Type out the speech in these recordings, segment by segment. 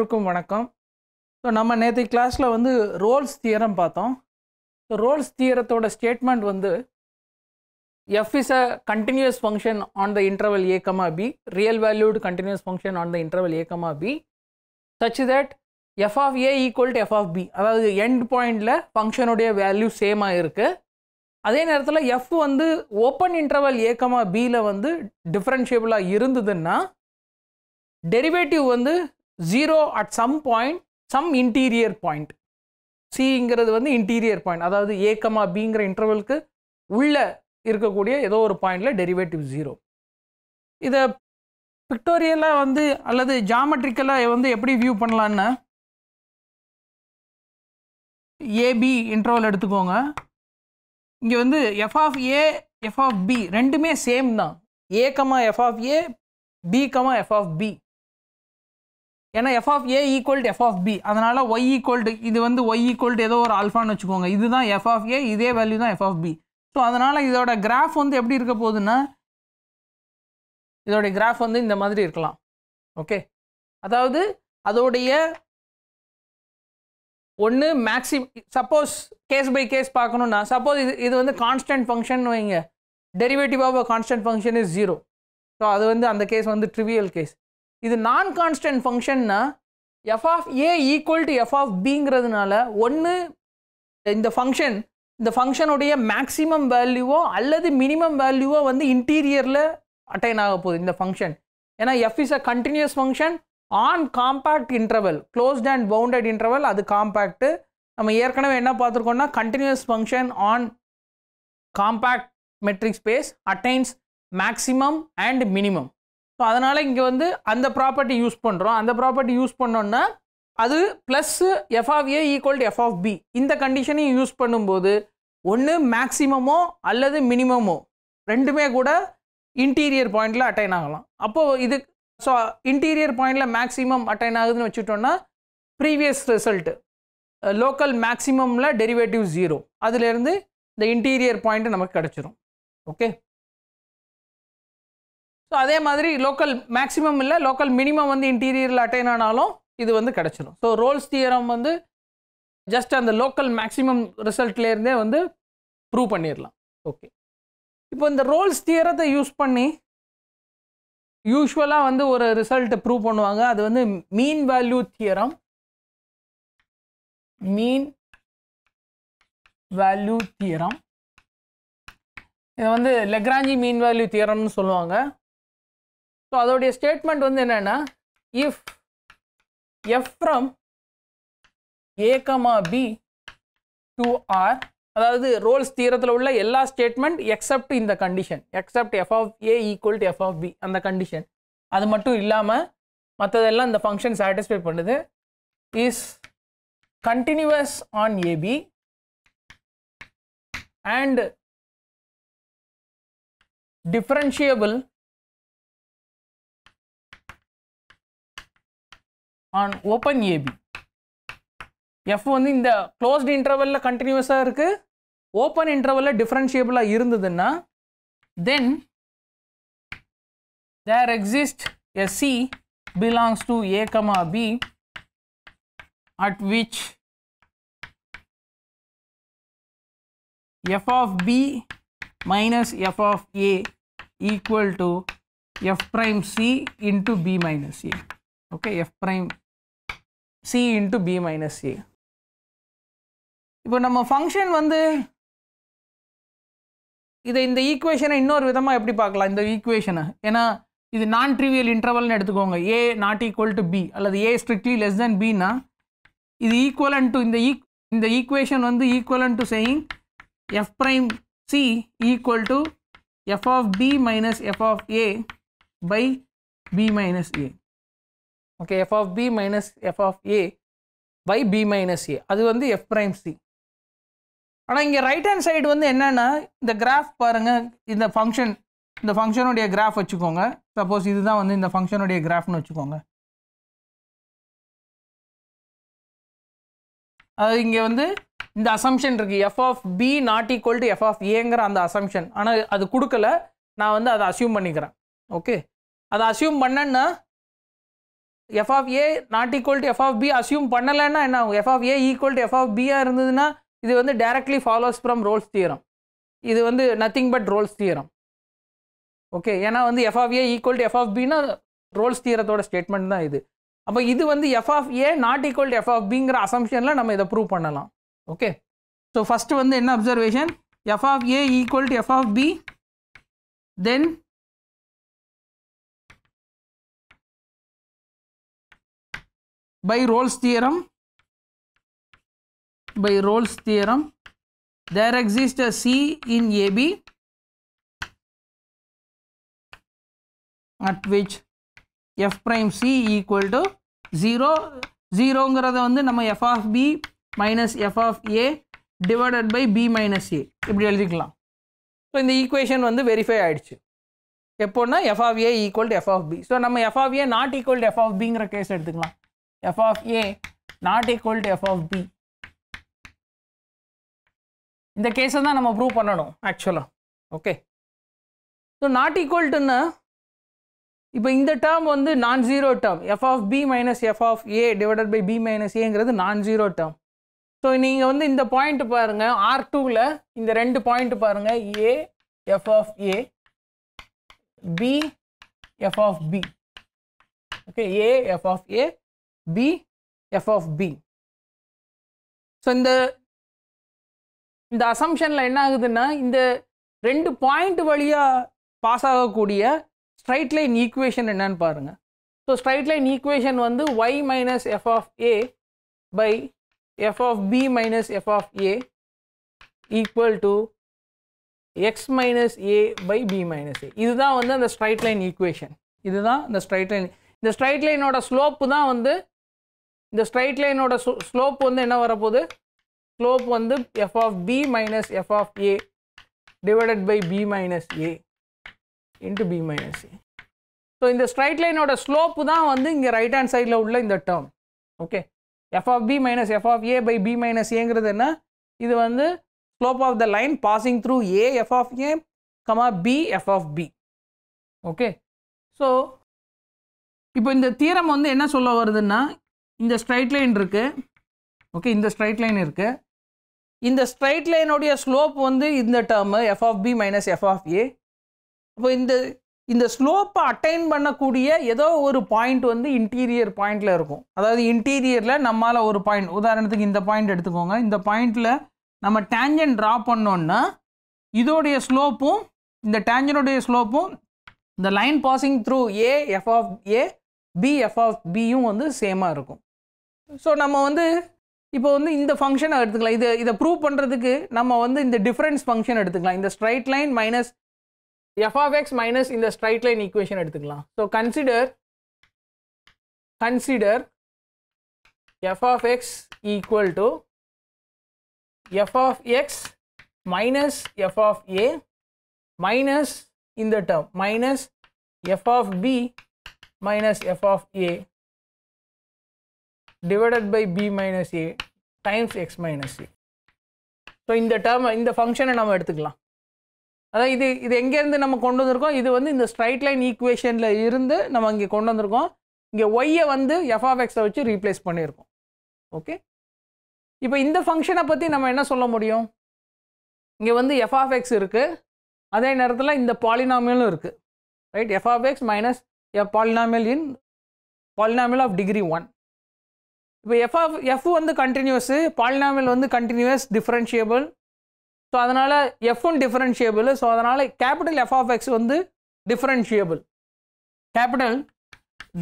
எல்லோருக்கும் வணக்கம் ஸோ நம்ம நேற்று கிளாஸில் வந்து ரோல்ஸ் தியரம் பார்த்தோம் ஸோ ரோல்ஸ் தியரத்தோட ஸ்டேட்மெண்ட் வந்து f is a continuous function on the interval a comma b real valued continuous function on the interval a comma b such that f of a equal to f of b அதாவது end பாயிண்டில் ஃபங்க்ஷனுடைய value சேமாக இருக்குது அதே நேரத்தில் F வந்து open interval ஏகமா பியில் வந்து டிஃப்ரென்ஷியபிளாக இருந்ததுன்னா டெரிவேட்டிவ் வந்து zero at some point some interior point சிங்கிறது வந்து இன்டீரியர் பாயிண்ட் அதாவது ஏ பிங்கிற இன்டர்வலுக்கு உள்ளே இருக்கக்கூடிய ஏதோ ஒரு பாயிண்டில் டெரிவேட்டிவ் ஜீரோ இதை பிக்டோரியலாக வந்து அல்லது ஜாமெட்ரிக்கலாக வந்து எப்படி வியூ பண்ணலான்னு ஏபி இன்டர்வல் எடுத்துக்கோங்க இங்கே வந்து f of a f of b ரெண்டுமே சேம் தான் a comma f of a b comma f of b ஏன்னா f of a equal to f of b அதனால் ஒய் ஈக்குவல் டு இது வந்து ஒய் ஈக்குவல் டு ஏதோ ஒரு அல்ஃபான்னு வச்சுக்கோங்க இதுதான் எஃப் ஆஃப் ஏ இதே வேல்யூ தான் எஃப் ஆஃப் பி ஸோ அதனால் இதோட கிராஃப் வந்து எப்படி இருக்க போகுதுன்னா இதோடைய கிராஃப் வந்து இந்த மாதிரி இருக்கலாம் ஓகே அதாவது அதோடைய ஒன்று maxim suppose case by case பார்க்கணுன்னா சப்போஸ் இது இது வந்து கான்ஸ்டன்ட் ஃபங்க்ஷன் வைங்க derivative of constant function is zero so அது வந்து அந்த கேஸ் வந்து ட்ரிவியல் கேஸ் இது நான் கான்ஸ்டன்ட் ஃபங்க்ஷன்னா f of a equal to f of பிங்கிறதுனால ஒன்று இந்த ஃபங்க்ஷன் இந்த ஃபங்க்ஷனுடைய மேக்ஸிமம் வேல்யூவோ அல்லது மினிமம் வேல்யூவோ வந்து இன்டீரியரில் அட்டைன் ஆக போகுது இந்த ஃபங்க்ஷன் ஏன்னா f is a continuous function on compact interval closed and bounded interval அது காம்பேக்ட்டு நம்ம ஏற்கனவே என்ன பார்த்துருக்கோம்னா continuous function on compact metric space attains maximum and minimum so அதனால் இங்கே வந்து அந்த ப்ராப்பர்ட்டி யூஸ் பண்ணுறோம் அந்த ப்ராப்பர்ட்டி யூஸ் பண்ணோன்னா அது plus f of a equal to f of b இந்த கண்டிஷனையும் யூஸ் பண்ணும்போது ஒன்று மேக்ஸிமமோ அல்லது மினிமமோ ரெண்டுமே கூட இன்டீரியர் பாயிண்டில் அட்டைன் ஆகலாம் அப்போது இது ஸோ இன்டீரியர் பாயிண்டில் மேக்ஸிமம் அட்டைன் ஆகுதுன்னு வச்சுட்டோன்னா ப்ரீவியஸ் ரிசல்ட்டு லோக்கல் மேக்ஸிமமில் டெரிவேட்டிவ் ஜீரோ அதுலேருந்து இந்த இன்டீரியர் பாயிண்ட்டு நமக்கு கிடச்சிரும் ஓகே ஸோ அதே மாதிரி லோக்கல் மேக்ஸிமம் இல்லை லோக்கல் மினிமம் வந்து இன்டீரியரில் அட்டைன் ஆனாலும் இது வந்து கிடச்சிடும் ஸோ ரோல்ஸ் தியரம் வந்து ஜஸ்ட் அந்த லோக்கல் மேக்ஸிமம் ரிசல்ட்லேருந்தே வந்து ப்ரூவ் பண்ணிடலாம் ஓகே இப்போ இந்த ரோல்ஸ் தியரத்தை யூஸ் பண்ணி யூஸ்வலாக வந்து ஒரு ரிசல்ட்டை ப்ரூவ் பண்ணுவாங்க அது வந்து mean value theorem mean value theorem இதை வந்து லெக்ராஞ்சி மீன் வேல்யூ தியரம்னு சொல்லுவாங்க ஸோ அதோடைய ஸ்டேட்மெண்ட் வந்து என்னென்னா if f from a b to R அதாவது ரோல்ஸ் தீரத்தில் உள்ள எல்லா ஸ்டேட்மெண்ட் எக்ஸப்ட் இந்த condition except f of a equal to f of b அந்த கண்டிஷன் அது மட்டும் இல்லாமல் மற்றதெல்லாம் இந்த ஃபங்க்ஷன் சாட்டிஸ்ஃபை பண்ணுது is continuous on AB and differentiable on open AB. F வந்து the closed interval intervalல continuous இருக்கு open interval intervalல differentiable இருந்ததுன்னா then there exist a C belongs to A comma B at which f of B minus f of A equal to f prime C into B minus A. Okay, f prime c into b minus a இப்போ நம்ம function வந்து இதை இந்த ஈக்குவேஷனை இன்னொரு விதமாக எப்படி பார்க்கலாம் இந்த ஈக்குவேஷனை ஏன்னா இது நான் ட்ரிவியல் இன்டர்வல்னு எடுத்துக்கோங்க a not equal to b அல்லது ஏ ஸ்ட்ரிக்ட்லி லெஸ் தென் பின்னா இது ஈக்குவலன் டு இந்த ஈக் e-, இந்த ஈக்குவேஷன் வந்து equivalent to saying f prime c equal to f of b minus f of a by b minus a okay f of b minus f of a by b minus a அது வந்து F prime C ஆனால் இங்கே right hand side வந்து என்னென்னா இந்த graph பாருங்கள் இந்த function இந்த ஃபங்க்ஷனுடைய கிராஃப் வச்சுக்கோங்க சப்போஸ் இதுதான் வந்து இந்த ஃபங்க்ஷனுடைய கிராஃப்னு வச்சுக்கோங்க அது இங்கே வந்து இந்த அசம்ஷன் இருக்குது f of b not equal to f of ஏங்கிற அந்த அசம்ஷன் ஆனால் அது கொடுக்கல நான் வந்து அதை அசியூம் பண்ணிக்கிறேன் ஓகே அதை அசியூம் பண்ணேன்னா f of a not equal to f of b assume பண்ணலைன்னா என்ன ஆகும் f of a equal to f of பியாக இருந்ததுன்னா இது வந்து directly follows from Rolle's theorem இது வந்து nothing but Rolle's theorem okay ஏன்னா வந்து f of a equal to f of பினா ரோல்ஸ் தியரத்தோட ஸ்டேட்மெண்ட் தான் இது அப்போ இது வந்து f of a not equal to f of பிங்கிற அசம்ஷனில் நம்ம இதை ப்ரூவ் பண்ணலாம் ஓகே ஸோ ஃபஸ்ட்டு வந்து என்ன observation f of a equal to f of b then by Rolle's theorem by Rolle's theorem there exists a C in AB at which F prime C equal to 0 ஜீரோங்கிறத வந்து நம்ம f of b minus f of a divided by b minus a இப்படி எழுதிக்கலாம் so இந்த equation வந்து verify ஆகிடுச்சு எப்போன்னா f of a equal to f of b so நம்ம f of a not equal to f of பிங்கிற case எடுத்துக்கலாம் f of a not equal to f of b இந்த கேஸை தான் நம்ம ப்ரூவ் பண்ணணும் ஆக்சுவலாக ஓகே ஸோ நாட் ஈக்குவல் டுன்னு இப்போ இந்த டேர்ம் வந்து non zero term f of b minus f of a divided by b minus ஏங்கிறது நான் ஜீரோ டேர்ம் ஸோ நீங்கள் வந்து இந்த பாயிண்ட் பாருங்கள் ஆர் டூவில் இந்த ரெண்டு பாயிண்ட் பாருங்கள் a f of a b f of b okay a f of a b f of b so இந்த இந்த அசம்ஷனில் என்ன ஆகுதுன்னா இந்த ரெண்டு பாயிண்ட் வழியாக பாஸ் ஆகக்கூடிய ஸ்ட்ரைட் லைன் ஈக்குவேஷன் என்னன்னு பாருங்கள் ஸோ ஸ்ட்ரைட் லைன் ஈக்குவேஷன் வந்து y minus f of a by f of b minus f of a equal to x minus a by b minus a இதுதான் வந்து அந்த straight line equation இதுதான் இந்த straight line இந்த straight லைனோட slope தான் வந்து இந்த ஸ்ட்ரைட் லைனோட ஸ்லோப் வந்து என்ன வரப்போகுது ஸ்லோப் வந்து f of b minus f of a divided by b minus a into b minus a so இந்த ஸ்ட்ரைட் லைனோட ஸ்லோப்பு தான் வந்து இங்கே ரைட் ஹேண்ட் சைடில் உள்ள இந்த term okay f of b minus f of a by b minus ஏங்கிறது என்ன இது வந்து slope of the line passing through a f of a comma b f of b okay so இப்போ இந்த theorem வந்து என்ன சொல்ல வருதுன்னா இந்த ஸ்ட்ரைட் லைன் இருக்குது ஓகே இந்த ஸ்ட்ரைட் லைன் இருக்குது இந்த ஸ்ட்ரைட் லைனுடைய ஸ்லோப் வந்து இந்த term f of b minus f of a இப்போ இந்த இந்த ஸ்லோப்பை அட்டைன் பண்ணக்கூடிய ஏதோ ஒரு பாயிண்ட் வந்து இன்டீரியர் பாயிண்டில் இருக்கும் அதாவது இன்டீரியரில் நம்மளால் ஒரு பாயிண்ட் உதாரணத்துக்கு இந்த பாயிண்ட் எடுத்துக்கோங்க இந்த பாயிண்டில் நம்ம டேஞ்சன் ட்ரா பண்ணோன்னா இதோடைய ஸ்லோப்பும் இந்த டேஞ்சனுடைய ஸ்லோப்பும் இந்த line passing through a f of a b f of பியும் வந்து சேமாக இருக்கும் ஸோ நம்ம வந்து இப்போ வந்து இந்த ஃபங்க்ஷனை எடுத்துக்கலாம் இது இதை ப்ரூவ் பண்ணுறதுக்கு நம்ம வந்து இந்த டிஃப்ரென்ஸ் ஃபங்க்ஷன் எடுத்துக்கலாம் இந்த straight line minus f of x minus இந்த ஸ்ட்ரைட் லைன் ஈக்குவேஷன் எடுத்துக்கலாம் so consider consider f of x equal to f of x minus f of a minus இந்த term minus f of b minus f of a divided by b minus a times x minus a. So இந்த term இந்த ஃபங்க்ஷனை நம்ம எடுத்துக்கலாம் அதான் இது இது எங்கேருந்து நம்ம கொண்டு வந்திருக்கோம் இது வந்து இந்த ஸ்ட்ரைட் லைன் ஈக்குவேஷனில் இருந்து நம்ம இங்கே கொண்டு வந்திருக்கோம் இங்கே ஒய்யை வந்து எஃப்ஆஃப்எக்ஸை வச்சு ரீப்ளேஸ் பண்ணியிருக்கோம் ஓகே இப்போ இந்த ஃபங்க்ஷனை பற்றி நம்ம என்ன சொல்ல முடியும் இங்கே வந்து எஃப்ஆஃப்எக்ஸ் இருக்குது அதே நேரத்தில் இந்த பாலினாமியலும் இருக்குது right f of x minus a polynomial in polynomial of degree one இப்போ எஃப்ஆஃப் எஃப் வந்து கண்டினியூஸு பாலினாமியல் வந்து கண்டினியூஸ் டிஃப்ரென்ஷியபிள் ஸோ அதனால் ஒன் டிஃப்ரென்ஷியபிள் ஸோ அதனால் கேபிட்டல் எஃப் ஆஃப் எக்ஸ் வந்து differentiable capital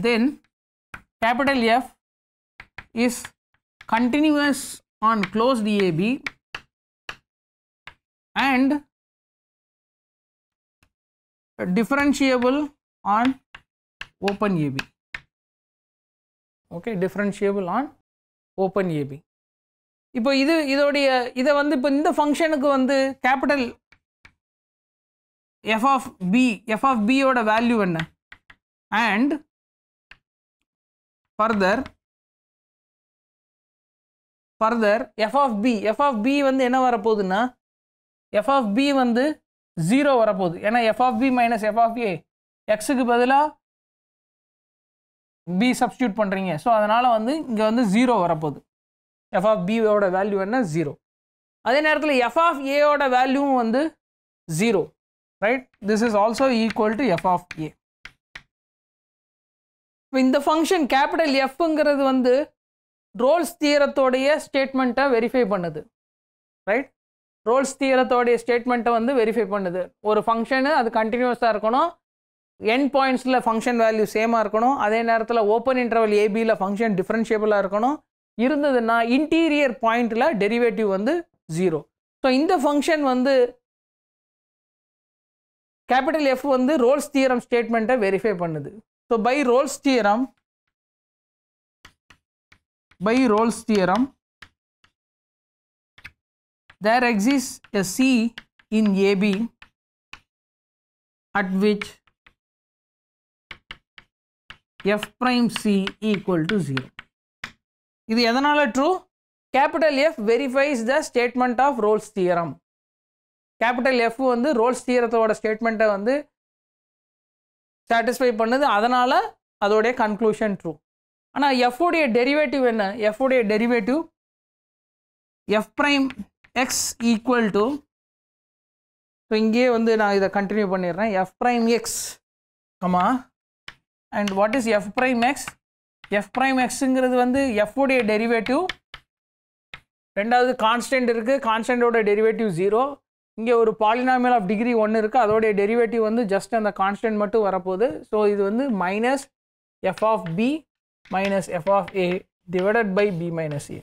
then capital f is continuous on closed AB and differentiable on open AB okay differentiable on open AB இப்போ இது இதோடைய இதை வந்து இப்போ இந்த ஃபங்க்ஷனுக்கு வந்து capital f of b f of பியோட வேல்யூ என்ன and further further f of b f of b வந்து என்ன வரப்போகுதுன்னா எஃப் ஆஃப் பி வந்து ஜீரோ வரப்போகுது ஏன்னா f of b minus f of a எக்ஸுக்கு பதிலாக பி சப்ஸ்டியூட் பண்ணுறீங்க ஸோ அதனால் வந்து இங்கே வந்து ஜீரோ வரப்போகுது எஃப் ஆஃப் பியோட வேல்யூ என்ன ஜீரோ அதே நேரத்தில் எஃப் ஆஃப் ஏயோட வேல்யூவும் வந்து zero right this is also equal to f of a இப்போ இந்த ஃபங்க்ஷன் கேபிட்டல் எஃப்ங்கிறது வந்து ரோல்ஸ் தீரத்தோடைய ஸ்டேட்மெண்ட்டை வெரிஃபை பண்ணுது ரைட் ரோல்ஸ் தீரத்தோடைய ஸ்டேட்மெண்ட்டை வந்து வெரிஃபை பண்ணுது ஒரு ஃபங்க்ஷனு அது கண்டினியூஸாக இருக்கணும் என் பாயிண்ட்ஸில் ஃபங்க்ஷன் வேல்யூ சேமாக இருக்கணும் அதே நேரத்தில் ஓப்பன் இன்டர்வல் ஏபியில் ஃபங்க்ஷன் டிஃப்ரென்ஷியபிளாக இருக்கணும் இருந்ததுன்னா இன்டீரியர் பாயிண்டில் டெரிவேட்டிவ் வந்து ஜீரோ ஸோ இந்த ஃபங்க்ஷன் வந்து கேபிட்டல் எஃப் வந்து ரோல்ஸ் தியரம் ஸ்டேட்மெண்ட்டை வெரிஃபை பண்ணுது so by Rolle's theorem by Rolle's theorem there exist a c in AB at which f prime C equal to zero இது எதனால் true Capital f verifies the statement of Rolle's theorem. Capital f வந்து Rolle's தியரத்தோட ஸ்டேட்மெண்ட்டை வந்து satisfy பண்ணுது அதனால் அதோடைய conclusion true ஆனால் உடைய டெரிவேட்டிவ் என்ன F derivative f prime x equal equal to இங்கேயே வந்து நான் இதை கண்டினியூ பண்ணிடுறேன் f prime x comma and what is f prime x f prime எக்ஸுங்கிறது வந்து எஃப் உடைய டெரிவேட்டிவ் ரெண்டாவது கான்ஸ்டன்ட் இருக்குது கான்ஸ்டன்டோட டெரிவேட்டிவ் ஜீரோ இங்கே ஒரு பாலினாமியல் ஆஃப் டிகிரி ஒன்று இருக்குது அதோடைய டெரிவேட்டிவ் வந்து ஜஸ்ட் அந்த கான்ஸ்டன்ட் மட்டும் வரப்போகுது ஸோ இது வந்து minus f of b minus f of a divided by b minus a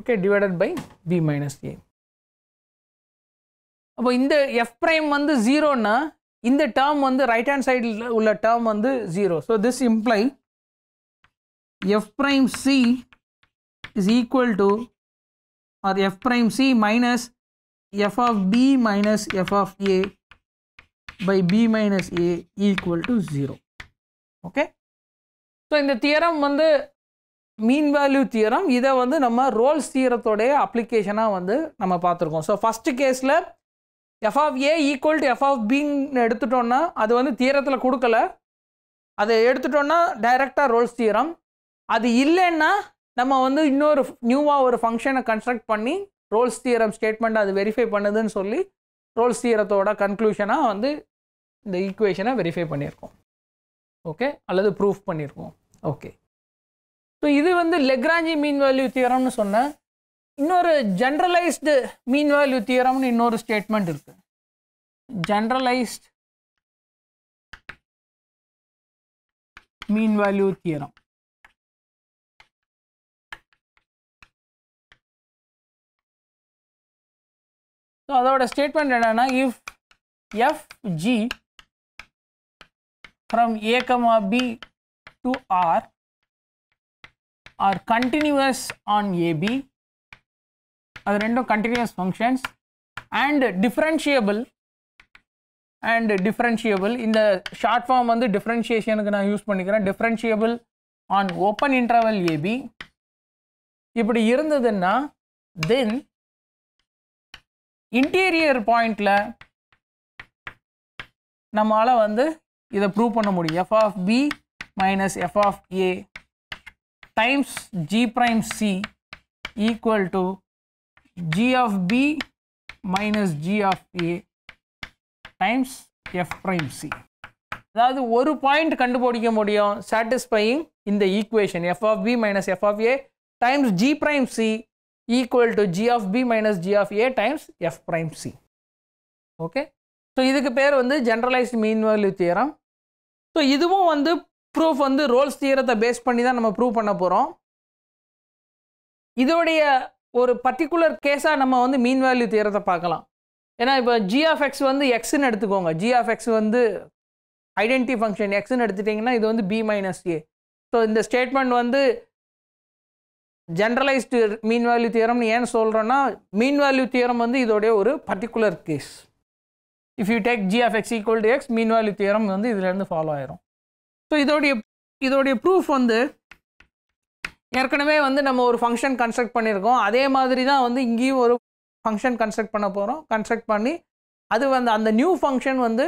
okay divided by b minus a அப்போ இந்த எஃப் ப்ரைம் வந்து ஜீரோன்னா இந்த டேர்ம் வந்து ரைட் ஹேண்ட் சைடில் உள்ள டேர்ம் வந்து zero so this imply f prime c is equal to R f prime c minus f of b minus f of a by b minus a equal to zero okay so இந்த theorem வந்து mean value theorem இதை வந்து நம்ம Rolle's தியரத்தோடைய அப்ளிகேஷனாக வந்து நம்ம பார்த்துருக்கோம் so first கேஸில் f of a equal to f of பின்னு எடுத்துட்டோன்னா அது வந்து தீரத்தில் கொடுக்கல அதை எடுத்துட்டோன்னா டைரெக்டாக ரோல்ஸ் தீரம் அது இல்லைன்னா நம்ம வந்து இன்னொரு நியூவாக ஒரு ஃபங்க்ஷனை கன்ஸ்ட்ரக்ட் பண்ணி ரோல்ஸ் தீரம் ஸ்டேட்மெண்ட் அது வெரிஃபை பண்ணுதுன்னு சொல்லி ரோல்ஸ் தீரத்தோட கன்க்ளூஷனாக வந்து இந்த ஈக்குவேஷனை வெரிஃபை பண்ணியிருக்கோம் ஓகே அல்லது ப்ரூஃப் பண்ணியிருக்கோம் ஓகே ஸோ இது வந்து லெக்ராஞ்சி மீன் வேல்யூ தியரம்னு சொன்னேன் in general mean value theorem in statement general mean value theorem statement if f g from a b to R R continuous on AB அது ரெண்டும் continuous functions and differentiable and differentiable இந்த short form வந்து டிஃப்ரென்ஷியேஷனுக்கு நான் use பண்ணிக்கிறேன் differentiable on open interval AB இப்படி இருந்ததுன்னா தென் interior பாயிண்டில் நம்மளால் வந்து இதை ப்ரூவ் பண்ண முடியும் f of b minus f of a times g prime c equal to g of b minus g of a times f prime c அதாவது ஒரு பாயிண்ட் கண்டுபிடிக்க முடியும் சாட்டிஸ்ஃபையிங் இந்த equation f of b minus f of a times g prime c equal to g of b minus g of a times f prime c okay so இதுக்கு பேர் வந்து generalized mean value theorem so இதுவும் வந்து proof வந்து Rolle's தியரத்தை base பண்ணி தான் நம்ம ப்ரூவ் பண்ண போகிறோம் இதோடைய ஒரு பர்டிகுலர் கேஸாக நம்ம வந்து மீன் வேல்யூ தீரத்தை பார்க்கலாம் ஏன்னா இப்போ எக்ஸ் வந்து எக்ஸ்ன்னு எடுத்துக்கோங்க எக்ஸ் வந்து ஐடென்டி ஃபங்க்ஷன் எக்ஸ்ன்னு எடுத்துட்டிங்கன்னா இது வந்து பி மைனஸ் ஏ ஸோ இந்த ஸ்டேட்மெண்ட் வந்து ஜென்ரலைஸ்டு மீன் வேல்யூ தியரம்னு ஏன் சொல்கிறோன்னா மீன் வேல்யூ தியரம் வந்து இதோடைய ஒரு particular case if you take g f x equal to x mean value theorem வந்து இதுலேருந்து ஃபாலோ ஆயிரும் ஸோ இதோடைய இதோடைய ப்ரூஃப் வந்து ஏற்கனவே வந்து நம்ம ஒரு ஃபங்க்ஷன் கன்ஸ்ட்ரக்ட் பண்ணியிருக்கோம் அதே மாதிரி தான் வந்து இங்கேயும் ஒரு ஃபங்க்ஷன் கன்ஸ்ட்ரக்ட் பண்ண போகிறோம் கன்ஸ்ட்ரக்ட் பண்ணி அது வந்து அந்த நியூ ஃபங்க்ஷன் வந்து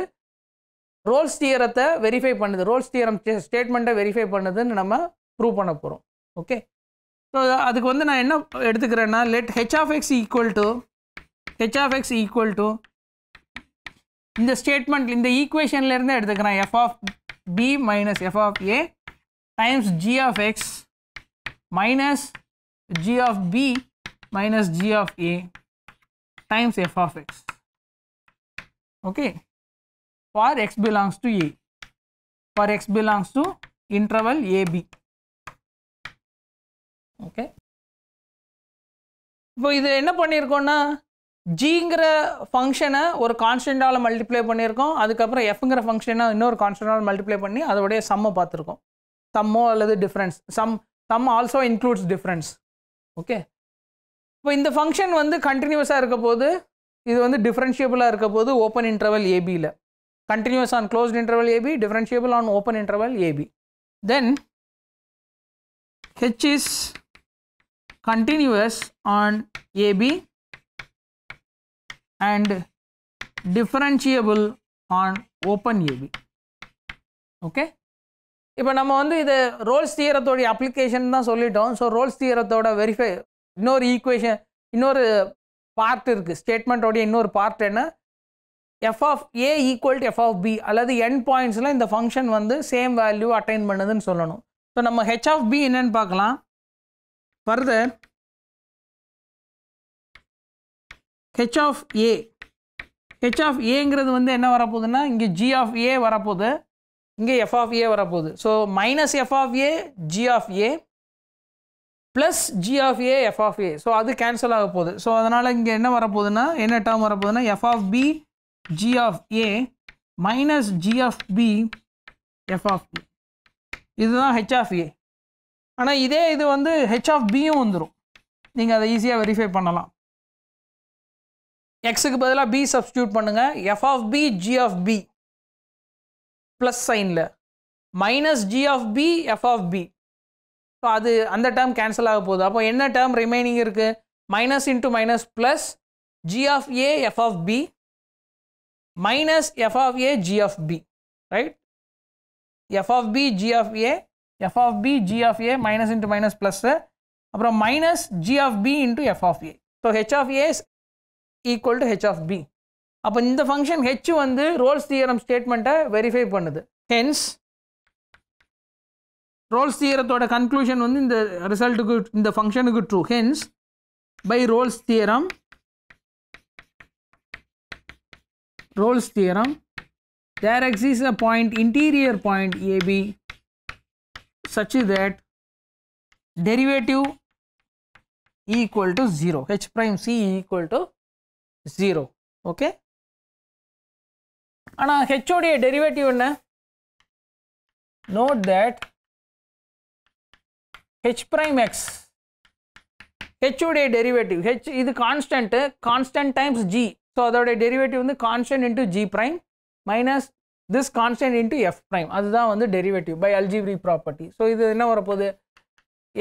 ரோல்ஸ் தியரத்தை வெரிஃபை பண்ணுது ரோல்ஸ் தியரம் ஸ்டேட்மெண்ட்டை வெரிஃபை பண்ணுதுன்னு நம்ம ப்ரூவ் பண்ண போகிறோம் ஓகே ஸோ அதுக்கு வந்து நான் என்ன எடுத்துக்கிறேன்னா let h of x equal to h of x equal to இந்த ஸ்டேட்மெண்ட் இந்த ஈக்குவேஷன்லேருந்தே எடுத்துக்கிறேன் f of b minus f of a times g of x minus g of b minus g of a times f of x okay for x belongs to a for x belongs to interval a b okay இப்போ இது என்ன பண்ணியிருக்கோம்னா ஜிங்கிற ஃபங்க்ஷனை ஒரு கான்ஸ்டண்ட்டால் multiply பண்ணியிருக்கோம் அதுக்கப்புறம் எஃப்ங்கிற ஃபங்க்ஷனை இன்னொரு கான்ஸ்டண்ட்டால் multiply பண்ணி அதோடைய சம்மை பார்த்துருக்கோம் சம்மோ அல்லது difference sum sum also includes difference. Okay. So, in the function when the continuous is one the differentiable open interval AB. Continuous on closed interval AB, differentiable on open interval AB. Then H is continuous on AB and differentiable on open AB. Okay. இப்போ நம்ம வந்து இது Rolle's தியரத்தோடைய application தான் சொல்லிட்டோம் so Rolle's தியரத்தோட verify இன்னொரு equation இன்னொரு part இருக்குது ஸ்டேட்மெண்ட்டோடைய இன்னொரு பார்ட் என்ன f of a equal to f of b அல்லது என் பாயிண்ட்ஸில் இந்த ஃபங்க்ஷன் வந்து சேம் வேல்யூ அட்டைன் பண்ணுதுன்னு சொல்லணும் ஸோ நம்ம ஹெச் ஆஃப் பி என்னன்னு பார்க்கலாம் further h of a h of ஏங்கிறது வந்து என்ன வரப்போகுதுன்னா இங்கே ஜி ஆஃப் ஏ வரப்போகுது இங்கே எஃப் ஆஃப் ஏ வரப்போகுது so minus f of a g of a plus g of a f of a so அது கேன்சல் ஆக போகுது ஸோ அதனால் இங்கே என்ன வரப்போகுதுன்னா என்ன டேர்ம் வரப்போகுதுன்னா f of b g of a minus g of b f of a இதுதான் ஹெச் ஆஃப் ஏ ஆனால் இதே இது வந்து ஹெச் ஆஃப் பியும் வந்துடும் நீங்கள் அதை ஈஸியாக வெரிஃபை பண்ணலாம் எக்ஸுக்கு பதிலாக பி சப்ஸ்டியூட் பண்ணுங்கள் f of b g of b plus சைனில் minus g of b f of b so அது அந்த டேர்ம் கேன்சல் ஆக போகுது அப்போ என்ன டேர்ம் ரிமைனிங் இருக்குது minus into minus plus g of a f of b minus f of a g of b right f of b g of a f of b g of a minus into minus plus அப்புறம் minus g of b into f of a so h of a equal to h of b அப்போ இந்த function h வந்து Rolle's theorem ஸ்டேட்மெண்ட்டை verify பண்ணுது hence Rolle's தியரத்தோட conclusion வந்து இந்த ரிசல்ட்டுக்கு இந்த ஃபங்க்ஷனுக்கு true hence by Rolle's theorem Rolle's theorem there exists a point interior point AB such that derivative equal to 0 h prime c equal to 0 okay ஆனால் ஹெச்ஓடிய டெரிவேட்டிவ் என்ன note that h prime x ஹெச்ஓடிய derivative h இது constant constant times g so அதோடைய derivative வந்து constant into g prime minus this constant into f prime அதுதான் வந்து derivative by algebraic property so இது என்ன வரப்போகுது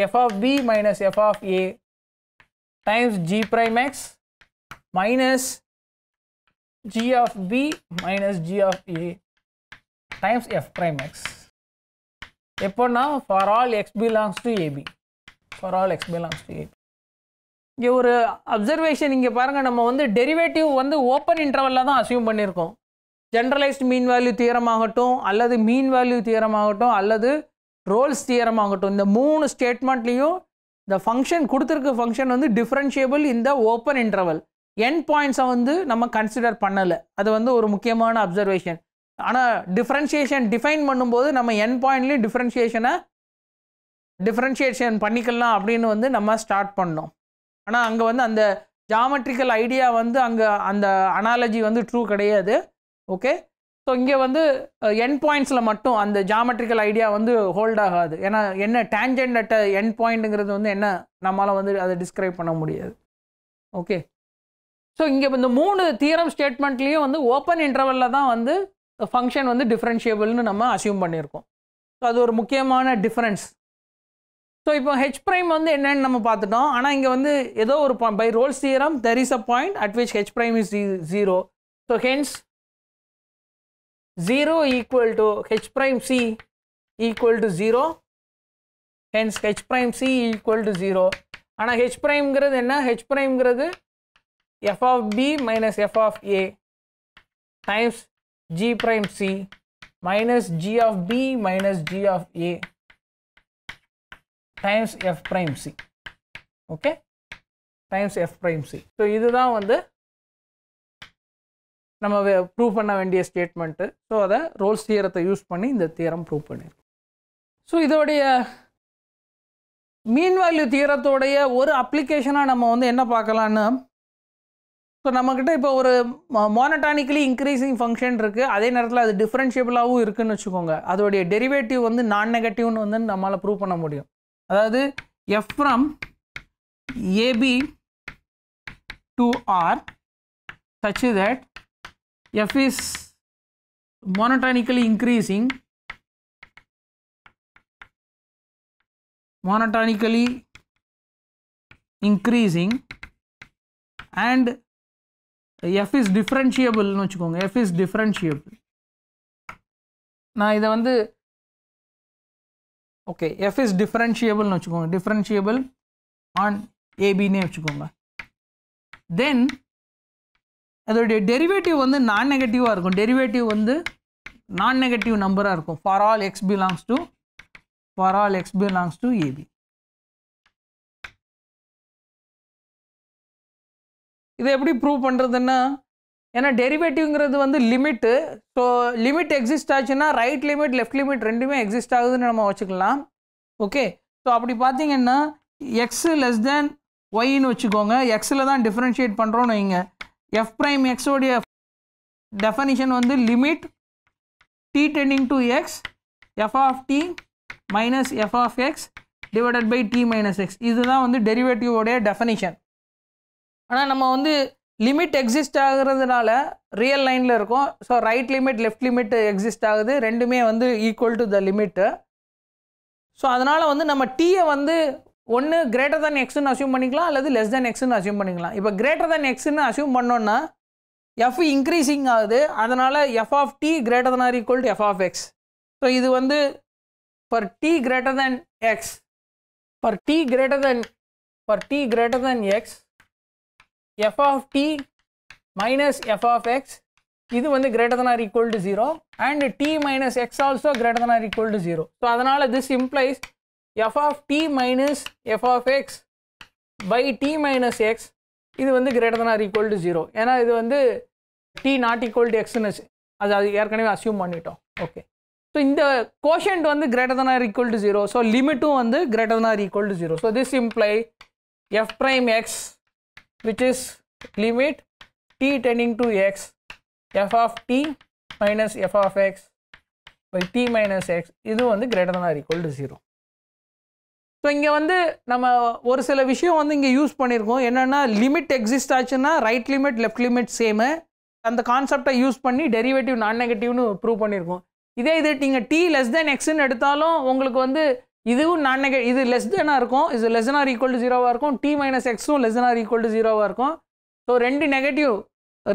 f of b minus f of a times g prime x minus g of b minus g of a times f prime x. எப்போன்னா for all x belongs to ab for all x belongs to ab இங்கே ஒரு observation இங்கே பாருங்கள் நம்ம வந்து derivative வந்து open இன்டர்வலில் தான் assume பண்ணியிருக்கோம் ஜென்ரலைஸ்ட் மீன் வேல்யூ தியரமாகட்டும் அல்லது மீன் வேல்யூ தியரமாகட்டும் அல்லது ரோல்ஸ் தியரமாகட்டும் இந்த மூணு ஸ்டேட்மெண்ட்லேயும் இந்த ஃபங்க்ஷன் கொடுத்துருக்க ஃபங்க்ஷன் வந்து டிஃப்ரென்ஷியபிள் இந்த ஓப்பன் இன்டர்வல் என் பாயிண்ட்ஸை வந்து நம்ம கன்சிடர் பண்ணலை அது வந்து ஒரு முக்கியமான அப்சர்வேஷன் ஆனால் டிஃப்ரென்ஷியேஷன் டிஃபைன் பண்ணும்போது நம்ம என் பாயிண்ட்லேயும் டிஃப்ரென்ஷியேஷனை டிஃப்ரென்ஷியேஷன் பண்ணிக்கலாம் அப்படின்னு வந்து நம்ம ஸ்டார்ட் பண்ணோம் ஆனால் அங்கே வந்து அந்த ஜாமெட்ரிக்கல் ஐடியா வந்து அங்கே அந்த அனாலஜி வந்து ட்ரூ கிடையாது ஓகே ஸோ இங்கே வந்து என் பாயிண்ட்ஸில் மட்டும் அந்த ஜாமெட்ரிக்கல் ஐடியா வந்து ஹோல்ட் ஆகாது ஏன்னா என்ன டேஞ்சன்ட் அட்ட என் பாயிண்ட்டுங்கிறது வந்து என்ன நம்மளால் வந்து அதை டிஸ்கிரைப் பண்ண முடியாது ஓகே ஸோ இங்கே இந்த மூணு தியரம் ஸ்டேட்மெண்ட்லேயும் வந்து ஓப்பன் இன்டர்வலில் தான் வந்து ஃபங்க்ஷன் வந்து டிஃப்ரென்ஷியபிள்னு நம்ம அசியூம் பண்ணியிருக்கோம் ஸோ அது ஒரு முக்கியமான டிஃப்ரென்ஸ் ஸோ இப்போ ஹெச் ப்ரைம் வந்து என்னன்னு நம்ம பார்த்துட்டோம் ஆனால் இங்கே வந்து ஏதோ ஒரு by Rolle's theorem there is a point at which h prime is zero so hence zero equal to h prime c equal to zero hence h prime c equal to zero ஆனால் h ப்ரைம்ங்கிறது என்ன h ப்ரைம்ங்கிறது f of b minus f of a times g prime c minus g of b minus g of a times f prime c okay times f prime c so இதுதான் வந்து நம்ம prove பண்ண வேண்டிய statement so அதை Rolle's தியரத்தை use பண்ணி இந்த theorem prove பண்ணியிருக்கோம் ஸோ இதோடைய மீன் வேல்யூ தியரத்தோடைய ஒரு அப்ளிகேஷனாக நம்ம வந்து என்ன பார்க்கலான்னு ஸோ நம்மக்கிட்ட இப்போ ஒரு மோனட்டானிக்கலி இன்க்ரீஸிங் ஃபங்க்ஷன் இருக்குது அதே நேரத்தில் அது டிஃப்ரென்ஷியபிளாகவும் இருக்குதுன்னு வச்சுக்கோங்க அதோடைய டெரிவேட்டிவ் வந்து நான் நெகட்டிவ்னு வந்து நம்மளால் ப்ரூவ் பண்ண முடியும் அதாவது f from AB to R such that f is monotonically increasing monotonically increasing and f is டிஃப்ரென்ஷியபிள்னு வச்சுக்கோங்க எஃப் இஸ் டிஃப்ரென்ஷியபிள் நான் இதை வந்து ஓகே எஃப் இஸ் டிஃப்ரென்ஷியபிள்னு வச்சுக்கோங்க டிஃப்ரென்ஷியபிள் ஆன் ஏபின்னே வச்சுக்கோங்க தென் அதோடைய டெரிவேட்டிவ் வந்து நான் நெகட்டிவாக இருக்கும் டெரிவேட்டிவ் வந்து நான் நெகட்டிவ் நம்பராக இருக்கும் for all x belongs to for all x belongs to ab இதை எப்படி ப்ரூவ் பண்ணுறதுன்னா ஏன்னா டெரிவேட்டிவ்ங்கிறது வந்து லிமிட்டு ஸோ லிமிட் எக்ஸிஸ்ட் ஆச்சுன்னா ரைட் லிமிட் லெஃப்ட் லிமிட் ரெண்டுமே எக்ஸிஸ்ட் ஆகுதுன்னு நம்ம வச்சுக்கலாம் ஓகே ஸோ அப்படி பார்த்தீங்கன்னா எக்ஸு லெஸ் தேன் ஒய்ன்னு வச்சுக்கோங்க எக்ஸில் தான் டிஃப்ரென்ஷியேட் பண்ணுறோன்னு வைங்க எஃப் ப்ரைம் எக்ஸோடைய டெஃபனிஷன் வந்து limit t tending to x f of t minus f of x divided by t minus x இதுதான் வந்து டெரிவேட்டிவோடைய டெஃபனிஷன் ஆனால் நம்ம வந்து லிமிட் எக்ஸிஸ்ட் ஆகுறதுனால ரியல் லைனில் இருக்கும் so right limit left limit exist ஆகுது ரெண்டுமே வந்து equal to the limit so அதனால் வந்து நம்ம டீயை வந்து ஒன்று கிரேட்டர் தேன் எக்ஸுன்னு அசியூம் பண்ணிக்கலாம் அல்லது லெஸ் தேன் எக்ஸுன்னு அசியூம் பண்ணிக்கலாம் இப்போ கிரேட்டர் தேன் எக்ஸுன்னு அசியூம் பண்ணோன்னா எஃப் இன்க்ரீஸிங் ஆகுது அதனால் f of t greater than or equal to f of x so இது வந்து for t greater than x for t greater than for t greater than x f of t minus f of x இது வந்து greater than or equal to zero and t minus x also greater than or equal to zero so அதனால் this implies f of t minus f of x by t minus x இது வந்து greater than or equal to zero ஏன்னா இது வந்து t not equal to x அது அது ஏற்கனவே assume பண்ணிட்டோம் ஓகே ஸோ இந்த கோஷன்ட் வந்து greater than or equal to zero so லிமிட்டும் வந்து greater than or equal to zero so this imply f prime x which is limit t tending to x f of t minus f of x by t minus x இது வந்து greater than or equal to 0 so இங்கே வந்து நம்ம ஒரு சில விஷயம் வந்து இங்கே யூஸ் பண்ணியிருக்கோம் என்னென்னா லிமிட் எக்ஸிஸ்ட் ஆச்சுன்னா right limit left limit same அந்த கான்செப்டை யூஸ் பண்ணி டெரிவேட்டிவ் நான் நெகட்டிவ்னு ப்ரூவ் பண்ணியிருக்கோம் இதே இது நீங்கள் டி லெஸ் தென் எக்ஸ்ன்னு எடுத்தாலும் உங்களுக்கு வந்து இதுவும் நான் நெக இது லெஸ் தேனாக இருக்கும் இது லெஸ் ஆர் ஈக்குவல் டு ஜீரோவாக இருக்கும் டி மைனஸ் எக்ஸும் லெஸ் ஆர் ஈக்குவல் டு ஜீரோவாக இருக்கும் ஸோ ரெண்டு நெகட்டிவ்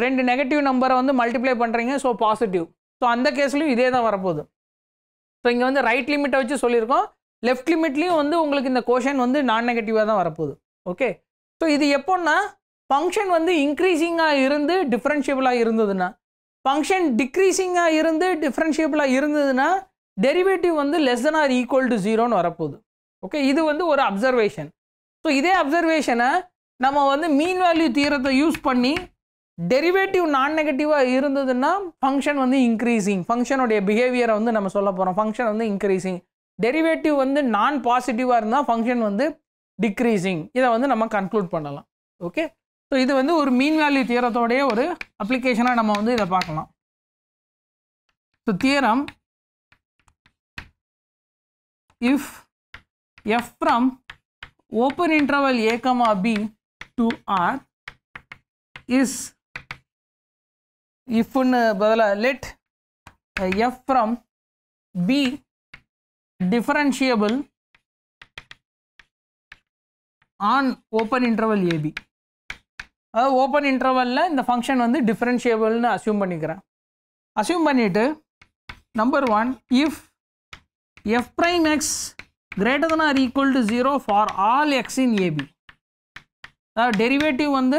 ரெண்டு நெகட்டிவ் நம்பரை வந்து மல்டிப்ளை பண்ணுறீங்க ஸோ பாசிட்டிவ் ஸோ அந்த கேஸ்லையும் இதே தான் வரப்போகுது ஸோ இங்கே வந்து ரைட் லிமிட்டை வச்சு சொல்லியிருக்கோம் லெஃப்ட் லிமிட்லேயும் வந்து உங்களுக்கு இந்த கோஷன் வந்து நான் நெகட்டிவாக தான் வரப்போகுது ஓகே ஸோ இது எப்போன்னா ஃபங்க்ஷன் வந்து இன்க்ரீஸிங்காக இருந்து டிஃப்ரென்ஷியபிளாக இருந்ததுன்னா ஃபங்க்ஷன் டிக்ரீஸிங்காக இருந்து டிஃப்ரென்ஷியபிளாக இருந்ததுன்னா டெரிவேட்டிவ் வந்து less than or equal to ஜீரோன்னு வரப்போகுது ஓகே இது வந்து ஒரு அப்சர்வேஷன் ஸோ இதே அப்சர்வேஷனை நம்ம வந்து மீன் வேல்யூ தீரத்தை யூஸ் பண்ணி டெரிவேட்டிவ் நான் நெகட்டிவாக இருந்ததுன்னா ஃபங்க்ஷன் வந்து இன்க்ரீஸிங் ஃபங்க்ஷனுடைய பிஹேவியரை வந்து நம்ம சொல்ல போகிறோம் ஃபங்க்ஷன் வந்து இன்க்ரீஸிங் டெரிவேட்டிவ் வந்து நான் பாசிட்டிவாக இருந்தால் ஃபங்க்ஷன் வந்து டிக்ரீஸிங் இதை வந்து நம்ம கன்க்ளூட் பண்ணலாம் ஓகே ஸோ இது வந்து ஒரு மீன் வேல்யூ தியரத்தோடைய ஒரு அப்ளிகேஷனாக நம்ம வந்து இதை பார்க்கலாம் so theorem if f from open interval a comma b to r is if பதிலாக let f from b differentiable on open interval a ab அதாவது ஓப்பன் இன்டர்வலில் இந்த ஃபங்க்ஷன் வந்து டிஃப்ரென்ஷியபிள்னு அசியூம் பண்ணிக்கிறேன் அசியூம் பண்ணிவிட்டு number one if f prime x greater than or equal to 0 for all x in AB. Derivative வந்து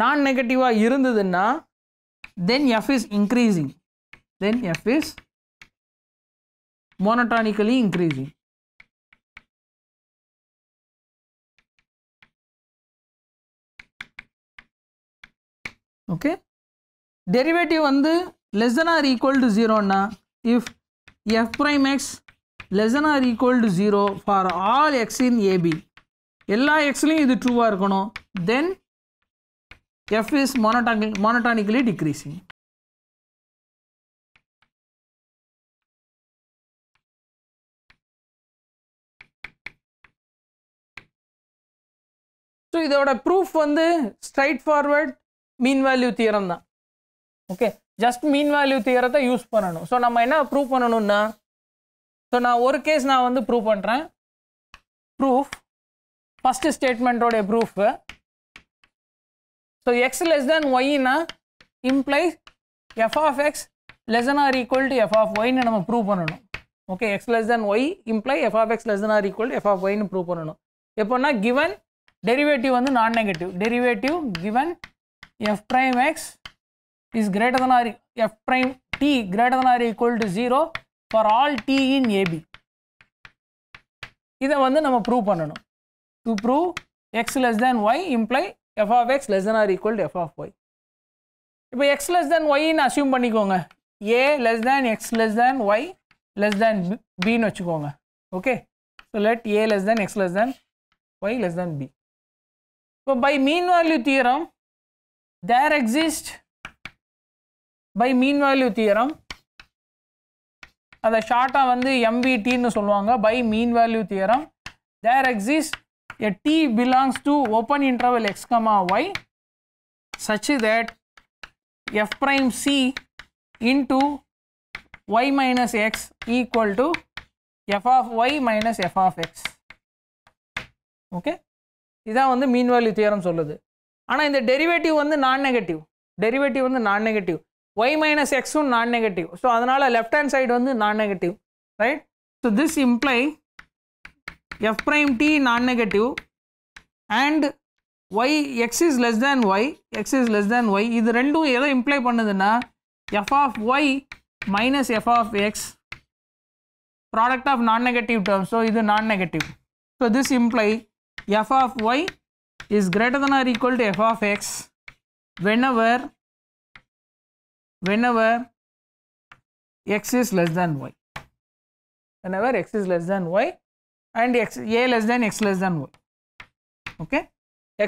non நெகட்டிவாக இருந்ததுன்னா then f is increasing then f is monotonically increasing okay derivative வந்து less than or equal to ஜீரோன்னா if f prime x less than or equal to 0 for all x in AB எல்லா xலையும் இது true வாருக்கொணும். then f is monotonically decreasing so இதோட proof வந்து straight forward mean value theorem தான் okay just mean value தியரத்தை use பண்ணணும் so நம்ம என்ன ப்ரூவ் பண்ணணும்னா ஸோ நான் ஒரு கேஸ் நான் வந்து ப்ரூவ் பண்ணுறேன் ப்ரூஃப் ஃபஸ்ட்டு ஸ்டேட்மெண்ட்டோடைய proof so x less than ஒய்னா implies f of x less than or equal to f of ஒய்னு நம்ம ப்ரூவ் பண்ணணும் okay x less than y imply f of x less than or equal to f of ஒய்னு prove பண்ணணும் எப்போனா given derivative வந்து non negative derivative given f prime x is greater than or e, f prime t greater than or equal to 0 for all t in AB. இதை வந்து நம்ம prove பண்ணணும் to prove x less than y imply f of x less than or equal to f of y இப்போ x less than ஒய்ன்னு assume பண்ணிக்கோங்க a less than x less than y less than பின்னு வச்சுக்கோங்க okay so let a less than x less than y less than b இப்போ by mean value theorem there exist by mean value theorem அதை ஷார்ட்டாக வந்து எம்விடின்னு சொல்லுவாங்க by mean value theorem there exist a t belongs to open interval x comma y such f prime c c into y minus x equal to f y minus minus f of okay இதான் வந்து mean value theorem சொல்லுது ஆனால் இந்த derivative வந்து non negative derivative வந்து non negative Y minus எக்ஸும் non negative so அதனால் left hand side வந்து non negative right so this imply f prime t non negative and y x is less than y x is less than y இது ரெண்டும் எதை imply பண்ணுதுன்னா f of y minus f of x product of non negative term so இது non negative so this imply f of y is greater than or equal to f of X whenever whenever x is less than y whenever x is less than y and x a less than x less than y okay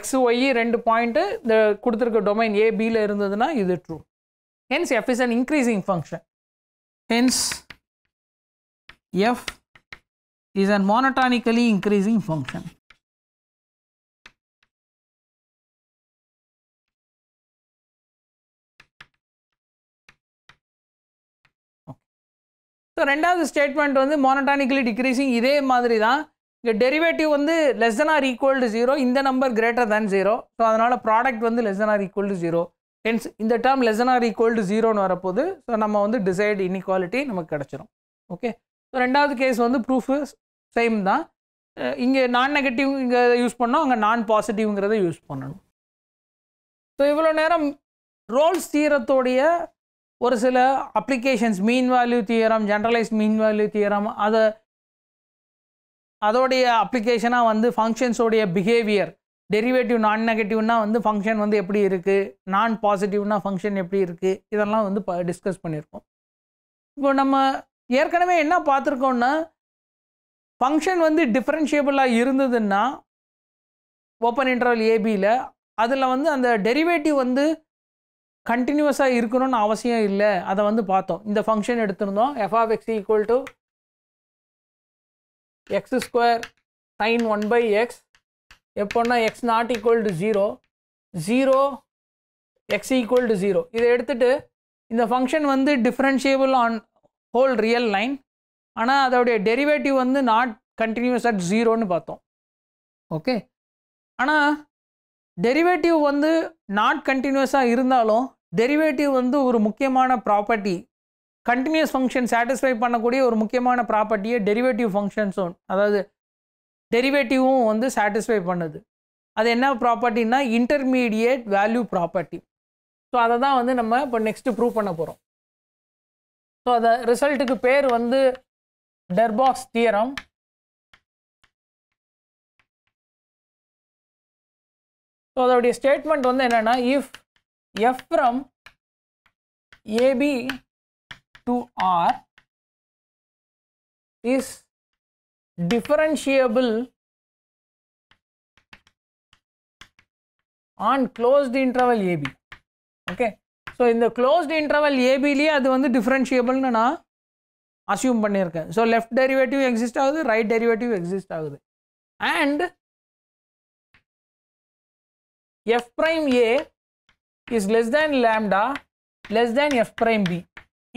x y ரெண்டு point இந்த கொடுத்துருக்க domain a பியில் இருந்ததுன்னா இது true hence f is an increasing function hence f is an monotonically increasing function so ரெண்டாவது statement வந்து monotonically decreasing இதே மாதிரி தான் இங்கே டெரிவேட்டிவ் வந்து less than or equal to zero இந்த number greater than zero so அதனால் ப்ராடக்ட் வந்து less than or equal to zero hence இந்த term less than or equal to ஜீரோன்னு வரப்போது ஸோ நம்ம வந்து டிசைட் இன்இக்வாலிட்டி நமக்கு கிடச்சிரும் ஓகே ஸோ ரெண்டாவது கேஸ் வந்து ப்ரூஃப் சேம் தான் இங்கே நான் நெகட்டிவ் இங்கே யூஸ் பண்ணோம் அங்கே நான் பாசிட்டிவ்ங்கிறத யூஸ் பண்ணணும் ஸோ இவ்வளோ நேரம் ரோல்ஸ் தீரத்தோடைய ஒரு சில applications mean value theorem generalise mean value theorem அதை அதோடைய அப்ளிகேஷனாக வந்து ஃபங்க்ஷன்ஸோடைய பிஹேவியர் டெரிவேட்டிவ் நான் நெகட்டிவ்னா வந்து ஃபங்க்ஷன் வந்து எப்படி இருக்குது நான் பாசிட்டிவ்னா ஃபங்க்ஷன் எப்படி இருக்குது இதெல்லாம் வந்து டிஸ்கஸ் பண்ணியிருக்கோம் இப்போ நம்ம ஏற்கனவே என்ன பார்த்துருக்கோம்னா ஃபங்க்ஷன் வந்து டிஃப்ரென்ஷியபிளாக இருந்ததுன்னா ஓப்பன் இன்டர்வல் ஏபியில் அதில் வந்து அந்த டெரிவேட்டிவ் வந்து கண்டினியூஸாக இருக்கணும்னு அவசியம் இல்லை அதை வந்து பார்த்தோம் இந்த ஃபங்க்ஷன் எடுத்திருந்தோம் f of x equal to x square sine one by x எப்போன்னா x not equal to zero zero x equal to zero இதை எடுத்துகிட்டு இந்த ஃபங்க்ஷன் வந்து differentiable on whole real line ஆனால் அதோடைய டெரிவேட்டிவ் வந்து நாட் கண்டினியூஸ் அட் ஜீரோன்னு பார்த்தோம் ஓகே ஆனால் டெரிவேட்டிவ் வந்து நாட் கண்டினியூஸாக இருந்தாலும் டெரிவேட்டிவ் வந்து ஒரு முக்கியமான ப்ராப்பர்ட்டி கண்டினியூஸ் ஃபங்க்ஷன் சாட்டிஸ்ஃபை பண்ணக்கூடிய ஒரு முக்கியமான ப்ராப்பர்ட்டியை டெரிவேட்டிவ் ஃபங்க்ஷன்ஸும் அதாவது டெரிவேட்டிவும் வந்து சாட்டிஸ்ஃபை பண்ணுது அது என்ன ப்ராப்பர்ட்டின்னா இன்டர்மீடியேட் வேல்யூ ப்ராப்பர்ட்டி ஸோ அதை தான் வந்து நம்ம இப்போ நெக்ஸ்ட்டு ப்ரூவ் பண்ண போகிறோம் ஸோ அதை ரிசல்ட்டுக்கு பேர் வந்து டெர்பாக்ஸ் தியரம் ஸோ அதோடைய ஸ்டேட்மெண்ட் வந்து என்னென்னா if f from AB to R is differentiable on closed interval ab okay so இந்த க்ளோஸ்டு இன்டர்வல் ஏபிலேயே அது வந்து டிஃப்ரென்ஷியபிள்னு நான் அசியூம் பண்ணியிருக்கேன் ஸோ லெஃப்ட் டெரிவேட்டிவ் எக்ஸிஸ்ட் ஆகுது ரைட் டெரிவேட்டிவ் எக்ஸிஸ்ட் ஆகுது and f prime a is less than lambda less than f prime b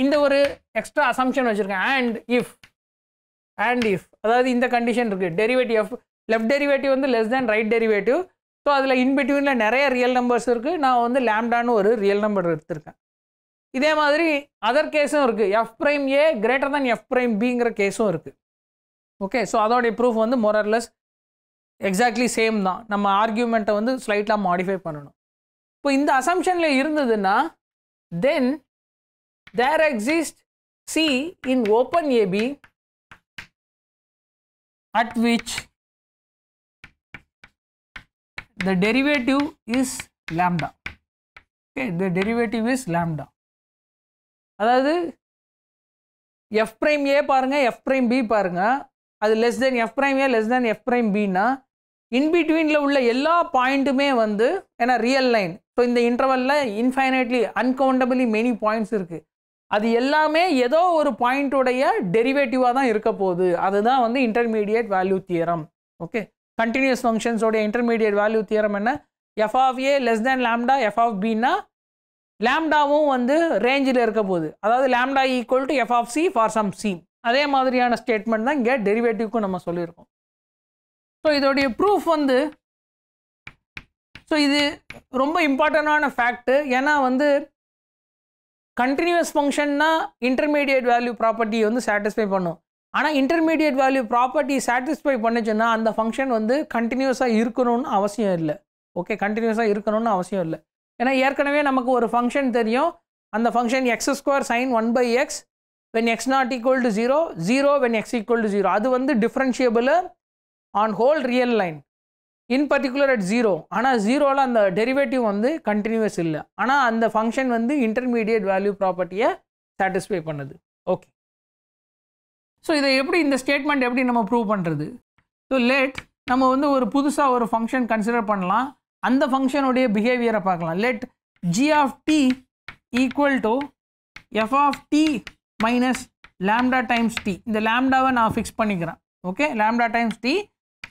இந்த ஒரு எக்ஸ்ட்ரா அசம்ஷன் வச்சுருக்கேன் அண்ட் இஃப் அண்ட் இஃப் அதாவது இந்த கண்டிஷன் இருக்குது டெரிவேட்டிவ் எஃப் லெஃப்ட் டெரிவேட்டிவ் வந்து less than right derivative so அதில் இன்பிட்வீனில் நிறைய ரியல் நம்பர்ஸ் இருக்குது நான் வந்து லேம்டான்னு ஒரு ரியல் நம்பர் எடுத்திருக்கேன் இதே மாதிரி அதர் கேஸும் இருக்குது f prime a greater than f prime பிங்கிற கேஸும் இருக்குது ஓகே ஸோ அதோடைய ப்ரூஃப் வந்து மொரர்லெஸ் எக்ஸாக்ட்லி சேம் தான் நம்ம ஆர்கியூமெண்ட்டை வந்து ஸ்லைட்டாக மாடிஃபை பண்ணணும் இப்போ இந்த அசம்ஷனில் இருந்ததுன்னா then there exist c in open ab at which the derivative is lambda okay the derivative is lambda அதாவது எஃப் பிரைம் ஏ பாருங்கள் எஃப் பிரைம் பி பாருங்க அது less than f prime a less than f prime பின்னா இன்பிட்வீனில் உள்ள எல்லா பாயிண்ட்டுமே வந்து ஏன்னா ரியல் லைன் ஸோ இந்த இன்டர்வலில் இன்ஃபைனைட்லி அன்கவுண்டபிளி மெனி பாயிண்ட்ஸ் இருக்குது அது எல்லாமே ஏதோ ஒரு பாயிண்ட்டுடைய டெரிவேட்டிவாக தான் இருக்க போகுது அதுதான் வந்து intermediate value theorem okay continuous ஃபங்க்ஷன்ஸோடைய இன்டர்மீடியட் வேல்யூ தியரம் என்ன f of a less than lambda f of பின்னா லேம்டாவும் வந்து ரேஞ்சில் இருக்க போகுது அதாவது lambda equal to f of c for some c அதே மாதிரியான ஸ்டேட்மெண்ட் தான் இங்கே டெரிவேட்டிவ்க்கும் நம்ம சொல்லியிருக்கோம் ஸோ இதோடைய ப்ரூஃப் வந்து ஸோ இது ரொம்ப இம்பார்ட்டண்டான ஃபேக்ட்டு ஏன்னா வந்து கண்டினியூஸ் ஃபங்க்ஷன்னா இன்டர்மீடியட் வேல்யூ ப்ராப்பர்ட்டி வந்து சாட்டிஸ்ஃபை பண்ணும் ஆனால் இன்டர்மீடியட் வேல்யூ ப்ராப்பர்ட்டி சாட்டிஸ்ஃபை பண்ணுச்சுன்னா அந்த ஃபங்க்ஷன் வந்து கண்டினியூஸாக இருக்கணும்னு அவசியம் இல்லை ஓகே கண்டினியூஸாக இருக்கணும்னு அவசியம் இல்லை ஏன்னா ஏற்கனவே நமக்கு ஒரு ஃபங்க்ஷன் தெரியும் அந்த function x square sine one by x when x not equal to zero zero when x equal to zero அது வந்து டிஃப்ரென்ஷியபிளாக on whole real line in particular at zero ஆனால் ஜீரோவில் அந்த டெரிவேட்டிவ் வந்து கண்டினியூஸ் இல்லை ஆனால் அந்த ஃபங்க்ஷன் வந்து இன்டர்மீடியட் வேல்யூ ப்ராப்பர்ட்டியை சாட்டிஸ்ஃபை பண்ணுது ஓகே ஸோ இதை எப்படி இந்த ஸ்டேட்மெண்ட் எப்படி நம்ம ப்ரூவ் பண்ணுறது ஸோ லெட் நம்ம வந்து ஒரு புதுசாக ஒரு ஃபங்க்ஷன் கன்சிடர் பண்ணலாம் அந்த ஃபங்க்ஷனுடைய பிஹேவியரை பார்க்கலாம் let g of t equal to f of t minus lambda times t இந்த லேம்டாவை நான் ஃபிக்ஸ் பண்ணிக்கிறேன் okay lambda times t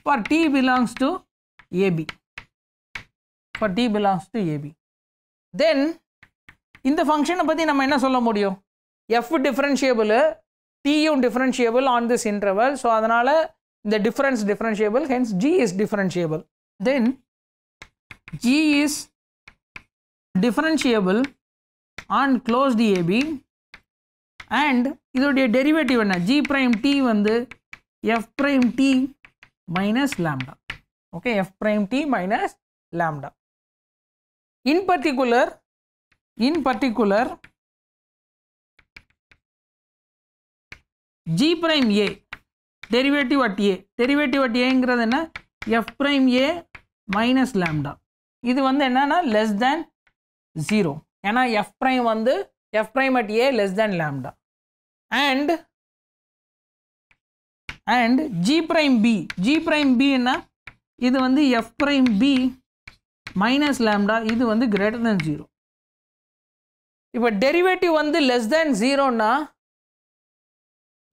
for T belongs to AB. For T belongs to AB. Then இந்த ஃபங்க்ஷனை பற்றி நம்ம என்ன சொல்ல முடியும் எஃப் டிஃப்ரென்ஷியபிள் டியும் differentiable on this interval so அதனால் இந்த difference differentiable hence g is differentiable then g is differentiable on close closed a b and இதோடைய டெரிவேட்டிவ் என்ன ஜி ப்ரைம் டி வந்து f prime t minus lambda. Okay, f prime t minus lambda. In particular, in particular, g prime a derivative at a derivative at a aங்கிறது என்ன f prime a minus lambda இது வந்து என்னன்னா less than 0 என்ன, f prime வந்து f prime at a less than lambda and and g prime b g prime பின்னா இது வந்து f prime b minus lambda இது வந்து கிரேட்டர் தென் ஜீரோ இப்போ டெரிவேட்டிவ் வந்து லெஸ் தேன் ஜீரோன்னா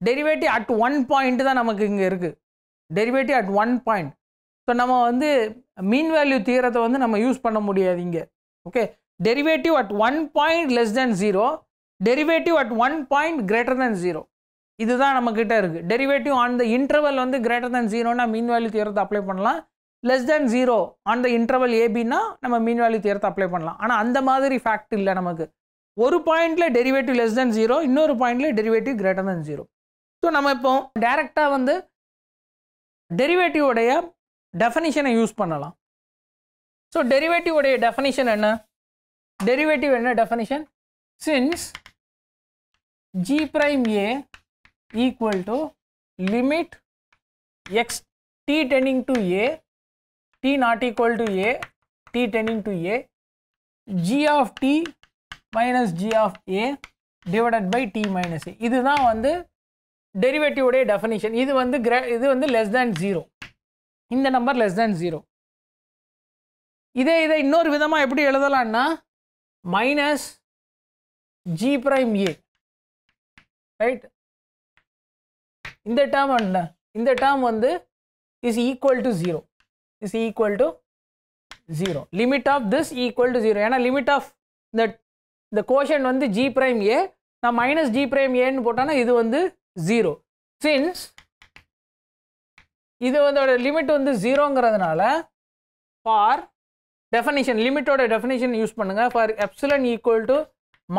டெரிவேட்டிவ் அட் ஒன் பாயிண்ட் தான் நமக்கு இங்கே இருக்குது derivative at one point so நம்ம வந்து மீன் வேல்யூ தீரத்தை வந்து நம்ம யூஸ் பண்ண முடியாது இங்கே okay derivative at one point less than zero derivative at one point greater than zero இதுதான் நம்மக்கிட்ட இருக்குது டெரிவேட்டிவ் ஆன் த இன்டர்வல் வந்து கிரேட்டர் தேன் ஜீரோனா மீன் வேல்யூ தேர்த்து அப்ளை பண்ணலாம் less than zero on the interval ஏபின்னா நம்ம மீன் வேல்யூ தேர்த்து அப்ளை பண்ணலாம் ஆனால் அந்த மாதிரி ஃபேக்ட் இல்லை நமக்கு ஒரு பாயிண்ட்டில் டெரிவேட்டிவ் லெஸ் தேன் ஜீரோ இன்னொரு பாயிண்டில் derivative greater than zero so நம்ம இப்போ டைரெக்டாக வந்து டெரிவேட்டிவோடைய டெஃபனிஷனை யூஸ் பண்ணலாம் ஸோ டெரிவேட்டிவோடைய டெஃபனிஷன் என்ன டெரிவேட்டிவ் என்ன definition since g prime a equal to limit x t tending to a, t not equal to a, t tending to a, g of t minus g of a divided by t minus a. இதுதான் வந்து derivative உடைய definition. இது வந்து இது வந்து less than 0. இந்த number less than 0. இதே இதை இன்னொரு விதமாக எப்படி எழுதலாம்னா minus g prime a right இந்த டேர்ம் என்ன இந்த டேர்ம் வந்து is equal to zero is equal to zero limit of this equal to zero ஏன்னா லிமிட் ஆஃப் இந்த இந்த கோஷன் வந்து ஜி பிரைம் ஏ நான் மைனஸ் ஜி பிரைம் ஏன்னு போட்டோன்னா இது வந்து ஜீரோ சின்ஸ் இது வந்து லிமிட் வந்து ஜீரோங்கிறதுனால ஃபார் டெஃபனிஷன் லிமிட்டோட டெஃபனேஷன் யூஸ் பண்ணுங்கள் for epsilon equal to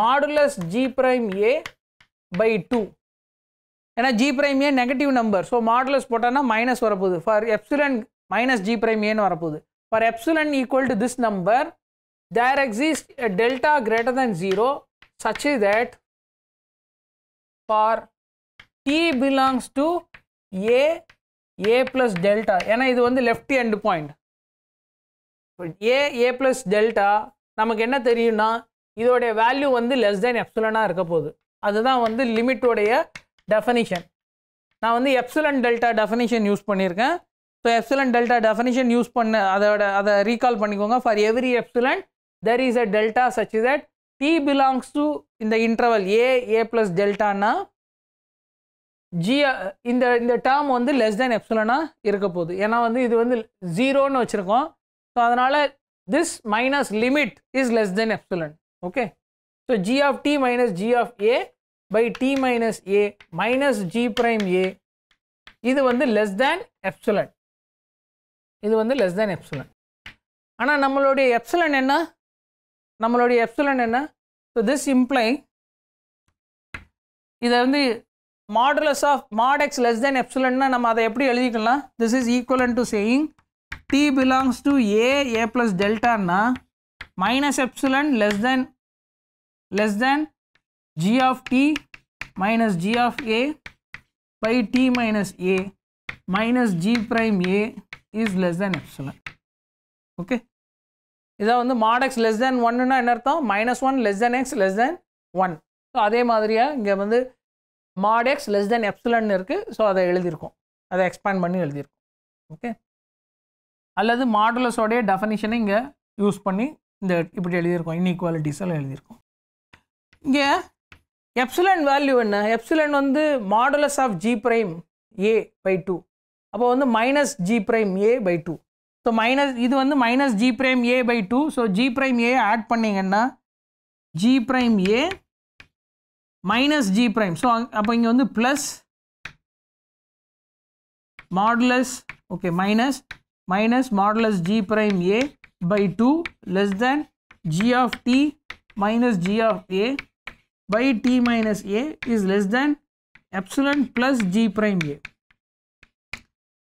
modulus g prime a by two ஏன்னா g prime a negative number so modulus போட்டோன்னா மைனஸ் வரப்போகுது for epsilon minus g prime ஏன்னு வரப்போகுது for epsilon equal to this number there exist delta greater than zero such is that for t belongs to a a plus delta ஏன்னா இது வந்து left end point a a plus delta நமக்கு என்ன தெரியும்னா இதோடைய value வந்து less தேன் எப்சுலனாக இருக்க போகுது அதுதான் வந்து லிமிட்டோடைய டெஃபனிஷன் நான் வந்து எப்சிலன் டெல்டா டெஃபனிஷன் யூஸ் பண்ணியிருக்கேன் so epsilon delta definition use பண்ண அதோட அதை ரீகால் பண்ணிக்கோங்க for every epsilon there is a delta such that t belongs to இந்த இன்டர்வல் ஏ ஏ ப்ளஸ் டெல்டானா ஜி இந்த இந்த டேர்ம் வந்து லெஸ் தேன் எப்சிலனாக இருக்க போகுது ஏன்னா வந்து இது வந்து ஜீரோன்னு வச்சுருக்கோம் ஸோ அதனால் this minus limit is less than epsilon okay so g of t minus g of a by t minus a minus g prime a இது வந்து லெஸ் தேன் எப்சுலன் இது வந்து லெஸ் தேன் எப்சுலன் ஆனால் நம்மளுடைய எப்சுலன் என்ன நம்மளுடைய எப்சுலன் என்ன ஸோ திஸ் இம்ப்ளை இதை வந்து modulus of mod x less than எப்சுலன்னா நம்ம அதை எப்படி எழுதிக்கலாம் this is equivalent to saying t belongs to a a plus டெல்டான்னா minus epsilon less than less than g of t minus g of a by t minus a minus g prime a is less than epsilon. Okay. இதான் வந்து mod x less than 1ன்னா என்ன அர்த்தம் minus one less than x less than 1. So அதே மாதிரியாக இங்கே வந்து mod x less than epsilon இருக்குது ஸோ அதை எழுதியிருக்கோம் அதை எக்ஸ்பேண்ட் பண்ணி எழுதியிருக்கோம் ஓகே அல்லது மாடுலஸோடைய டெஃபனிஷனை இங்கே யூஸ் பண்ணி இந்த இப்படி எழுதியிருக்கோம் இன்இக்வாலிட்டிஸ் எல்லாம் எழுதியிருக்கோம் இங்கே எப்சிலன் வேல்யூ என்ன எப்சிலன் வந்து modulus of g prime a by two அப்போ வந்து minus g prime a by two so minus இது வந்து minus g prime a by two so g prime a add பண்ணிங்கன்னா g prime a minus g prime so அப்போ இங்கே வந்து plus modulus okay minus minus modulus g prime a by two less than g of t minus g of A by t minus a is less than epsilon plus g prime a.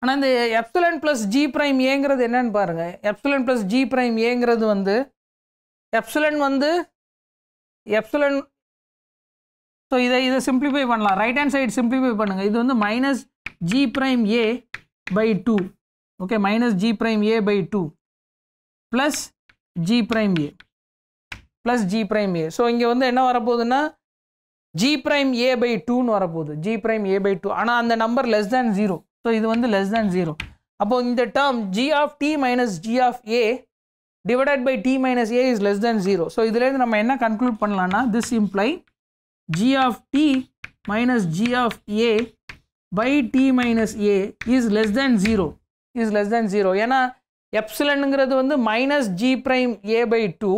ஆனால் இந்த epsilon plus g prime ஏங்கிறது என்னன்னு பாருங்கள் epsilon plus g prime ஏங்கிறது வந்து epsilon வந்து epsilon so இதை இதை சிம்பிளிஃபை பண்ணலாம் ரைட் ஹேண்ட் சைடு சிம்பிளிஃபை பண்ணுங்கள் இது வந்து minus g prime a by two okay minus g prime a by two plus g prime a plus g prime a so இங்கே வந்து என்ன வரப்போகுதுன்னா ஜி ப்ரைம் ஏ பை டூன்னு வரப்போகுது g prime a by two ஆனால் அந்த number less than zero so இது வந்து லெஸ் தேன் ஜீரோ அப்போது இந்த term g of t minus g of a divided by t minus a is less than zero so இதுலேருந்து நம்ம என்ன conclude பண்ணலான்னா this imply g of t minus g of a by t minus a is less than zero is less than zero ஏன்னா எப்சிலனுங்கிறது வந்து minus g prime a by two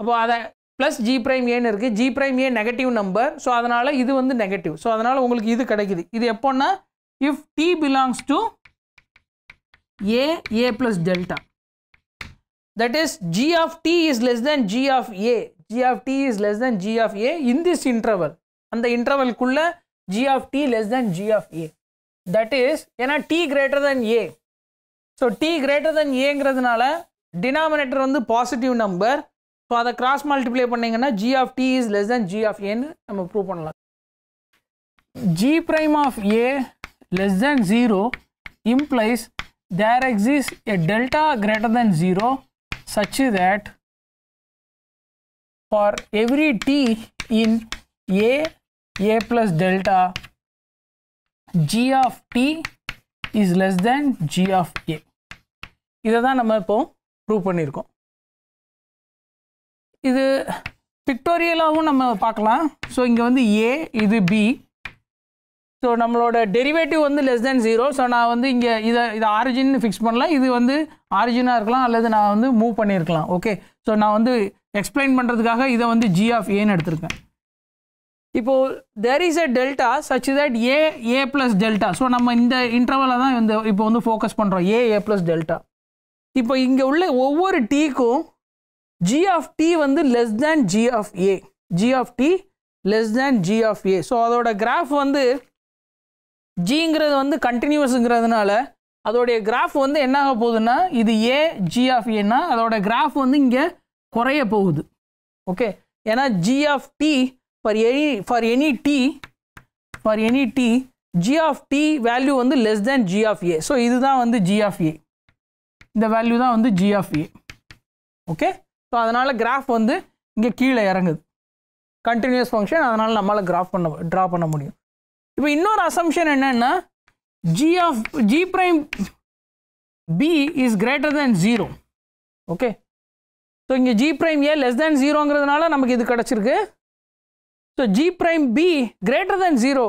அப்போது அதை plus g prime ஏன்னு இருக்குது g prime a negative number so அதனால் இது வந்து நெகட்டிவ் ஸோ அதனால் உங்களுக்கு இது கிடைக்குது இது எப்போன்னா if t belongs to a a plus delta that is g of t is less than g of a g of t is less than g of a in this interval அந்த இன்டர்வல்குள்ளே g of t less than g of a that is ஏன்னா t greater than a so t greater than ஏங்கிறதுனால denominator வந்து positive number so அதை cross multiply பண்ணிங்கன்னா g of t is less than g of ஏன்னு நம்ம prove பண்ணலாம் g prime of a less than zero implies there exists a delta greater than 0 such that for every t in a a plus delta g of t is less than g of a இதை தான் நம்ம இப்போ prove பண்ணியிருக்கோம் இது பிக்டோரியலாகவும் நம்ம பார்க்கலாம் so இங்கே வந்து ஏ இது பி ஸோ நம்மளோட டெரிவேட்டிவ் வந்து லெஸ் தேன் ஜீரோ ஸோ நான் வந்து இங்கே இதை இதை ஆரிஜின்னு ஃபிக்ஸ் பண்ணலாம் இது வந்து ஆரிஜினாக இருக்கலாம் அல்லது நான் வந்து மூவ் பண்ணியிருக்கலாம் ஓகே ஸோ நான் வந்து எக்ஸ்பிளைன் பண்ணுறதுக்காக இதை வந்து ஜி ஆஃப் ஏன்னு எடுத்திருக்கேன் இப்போது there is a delta such that a a plus delta so நம்ம இந்த இன்டர்வலில் தான் இந்த இப்போ வந்து ஃபோக்கஸ் பண்ணுறோம் ஏ ஏ ப்ளஸ் டெல்டா இப்போ இங்கே உள்ள ஒவ்வொரு டீக்கும் g of t வந்து less than g of a g of t less than g of a ஸோ அதோட கிராஃப் வந்து ஜிங்கிறது வந்து கண்டினியூஸுங்கிறதுனால அதோடைய கிராஃப் வந்து என்ன ஆக போகுதுன்னா இது ஏ ஜி ஆஃப் ஏன்னா அதோட கிராஃப் வந்து இங்கே குறைய போகுது ஓகே ஏன்னா g of t for any for any t for any t g of t value வந்து less than g of a so இதுதான் வந்து ஜி ஆஃப் ஏ இந்த வேல்யூ தான் வந்து g of a okay so அதனால் graph வந்து இங்கே கீழே இறங்குது கண்டினியூஸ் ஃபங்க்ஷன் அதனால் நம்மளால் கிராஃப் பண்ண ட்ரா பண்ண முடியும் இப்போ இன்னொரு அசம்ஷன் என்னென்னா g of g prime b is greater than zero okay so இங்கே g prime a less than ஜீரோங்கிறதுனால நமக்கு இது கிடச்சிருக்கு so g prime b greater than zero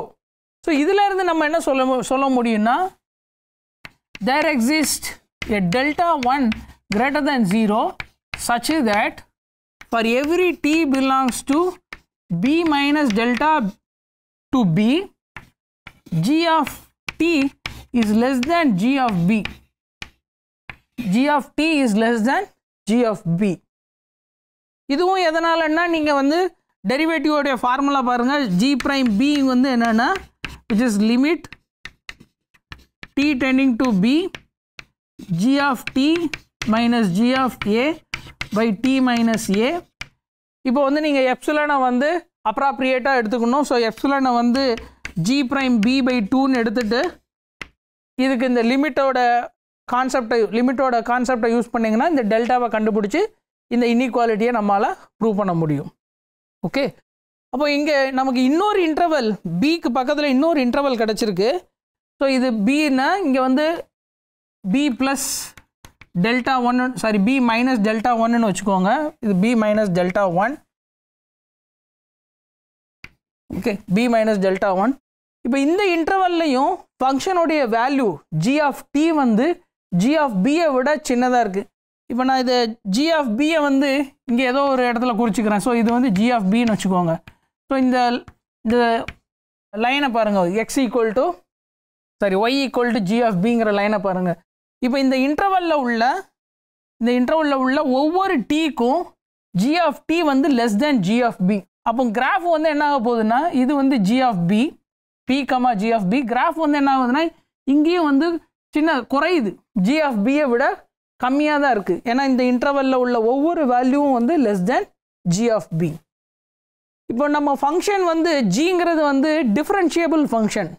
so இதிலேருந்து நம்ம என்ன சொல்ல சொல்ல முடியும்னா there exist a delta one greater than zero such that for every t belongs to b minus delta to b g of t is less than g of b g of t is less than g of b இதுவும் எதனாலன்னா நீங்கள் வந்து டெரிவேட்டிவோடைய formula பாருங்கள் g prime b வந்து என்னென்னா which is limit t tending to b g of t minus g of a by t minus a இப்போ வந்து நீங்கள் எப்சுலனை வந்து அப்ராப்ரியேட்டாக எடுத்துக்கணும் ஸோ எப்சுலனை வந்து ஜி ப்ரைம் பி பை டூன்னு எடுத்துட்டு இதுக்கு இந்த லிமிட்டோட கான்செப்டை லிமிட்டோட கான்செப்டை யூஸ் பண்ணிங்கன்னா இந்த டெல்டாவை கண்டுபிடிச்சி இந்த இன்இக்வாலிட்டியை நம்மளால் ப்ரூவ் பண்ண முடியும் ஓகே அப்போ இங்கே நமக்கு இன்னொரு இன்டர்வல் பிக்கு பக்கத்தில் இன்னொரு இன்டர்வல் கிடச்சிருக்கு ஸோ இது பின்னா இங்கே வந்து b plus delta one sorry b minus delta ஒன்னு வச்சுக்கோங்க இது b minus delta one okay b minus delta one இப்போ இந்த இன்டர்வல்லையும் ஃபங்க்ஷனுடைய வேல்யூ ஜி ஆஃப் டி வந்து ஜி ஆஃப் பியை விட சின்னதாக இருக்குது இப்போ நான் இது ஜி ஆஃப் பியை வந்து இங்கே ஏதோ ஒரு இடத்துல குறிச்சிக்கிறேன் ஸோ இது வந்து ஜி ஆஃப் பின்னு வச்சுக்கோங்க ஸோ இந்த இந்த லைனை பாருங்கள் x equal to sorry y equal to g of பிங்கிற லைனை பாருங்கள் இப்போ இந்த இன்டர்வலில் உள்ள இந்த இன்டர்வலில் உள்ள ஒவ்வொரு டீக்கும் ஜி ஆஃப் டி வந்து less than g of b அப்போ கிராஃப் வந்து என்ன ஆக போகுதுன்னா இது வந்து g of b b comma g of b graph வந்து என்ன ஆகுதுன்னா இங்கேயும் வந்து சின்ன குறையுது ஜி ஆஃப் பியை விட கம்மியாக தான் இருக்குது ஏன்னா இந்த இன்டர்வலில் உள்ள ஒவ்வொரு வேல்யூவும் வந்து less than g of b இப்போ நம்ம ஃபங்க்ஷன் வந்து ஜிங்கிறது வந்து differentiable function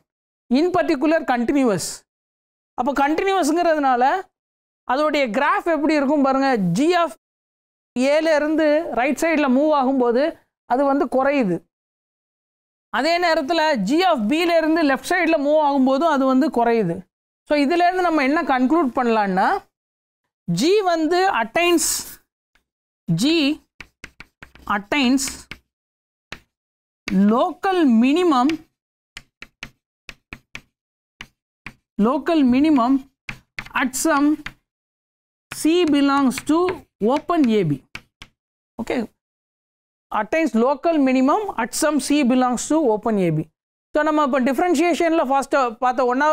in particular continuous அப்போ கண்டினியூஸ்ங்கிறதுனால அதோடைய கிராஃப் எப்படி இருக்கும் பாருங்கள் ஜிஎஃப் ஏலேருந்து ரைட் சைடில் மூவ் ஆகும்போது அது வந்து குறையுது அதே நேரத்தில் ஜிஎஃப் பியிலேருந்து லெஃப்ட் சைடில் மூவ் ஆகும்போதும் அது வந்து குறையுது ஸோ இதுலேருந்து நம்ம என்ன கன்க்ளூட் பண்ணலான்னா ஜி வந்து attains g attains local minimum local minimum at some C belongs to open AB. Okay. Attains local minimum at some c belongs to open a b so நம்ம இப்போ டிஃப்ரென்ஷியேஷனில் ஃபஸ்ட்டாக பார்த்த ஒன்றா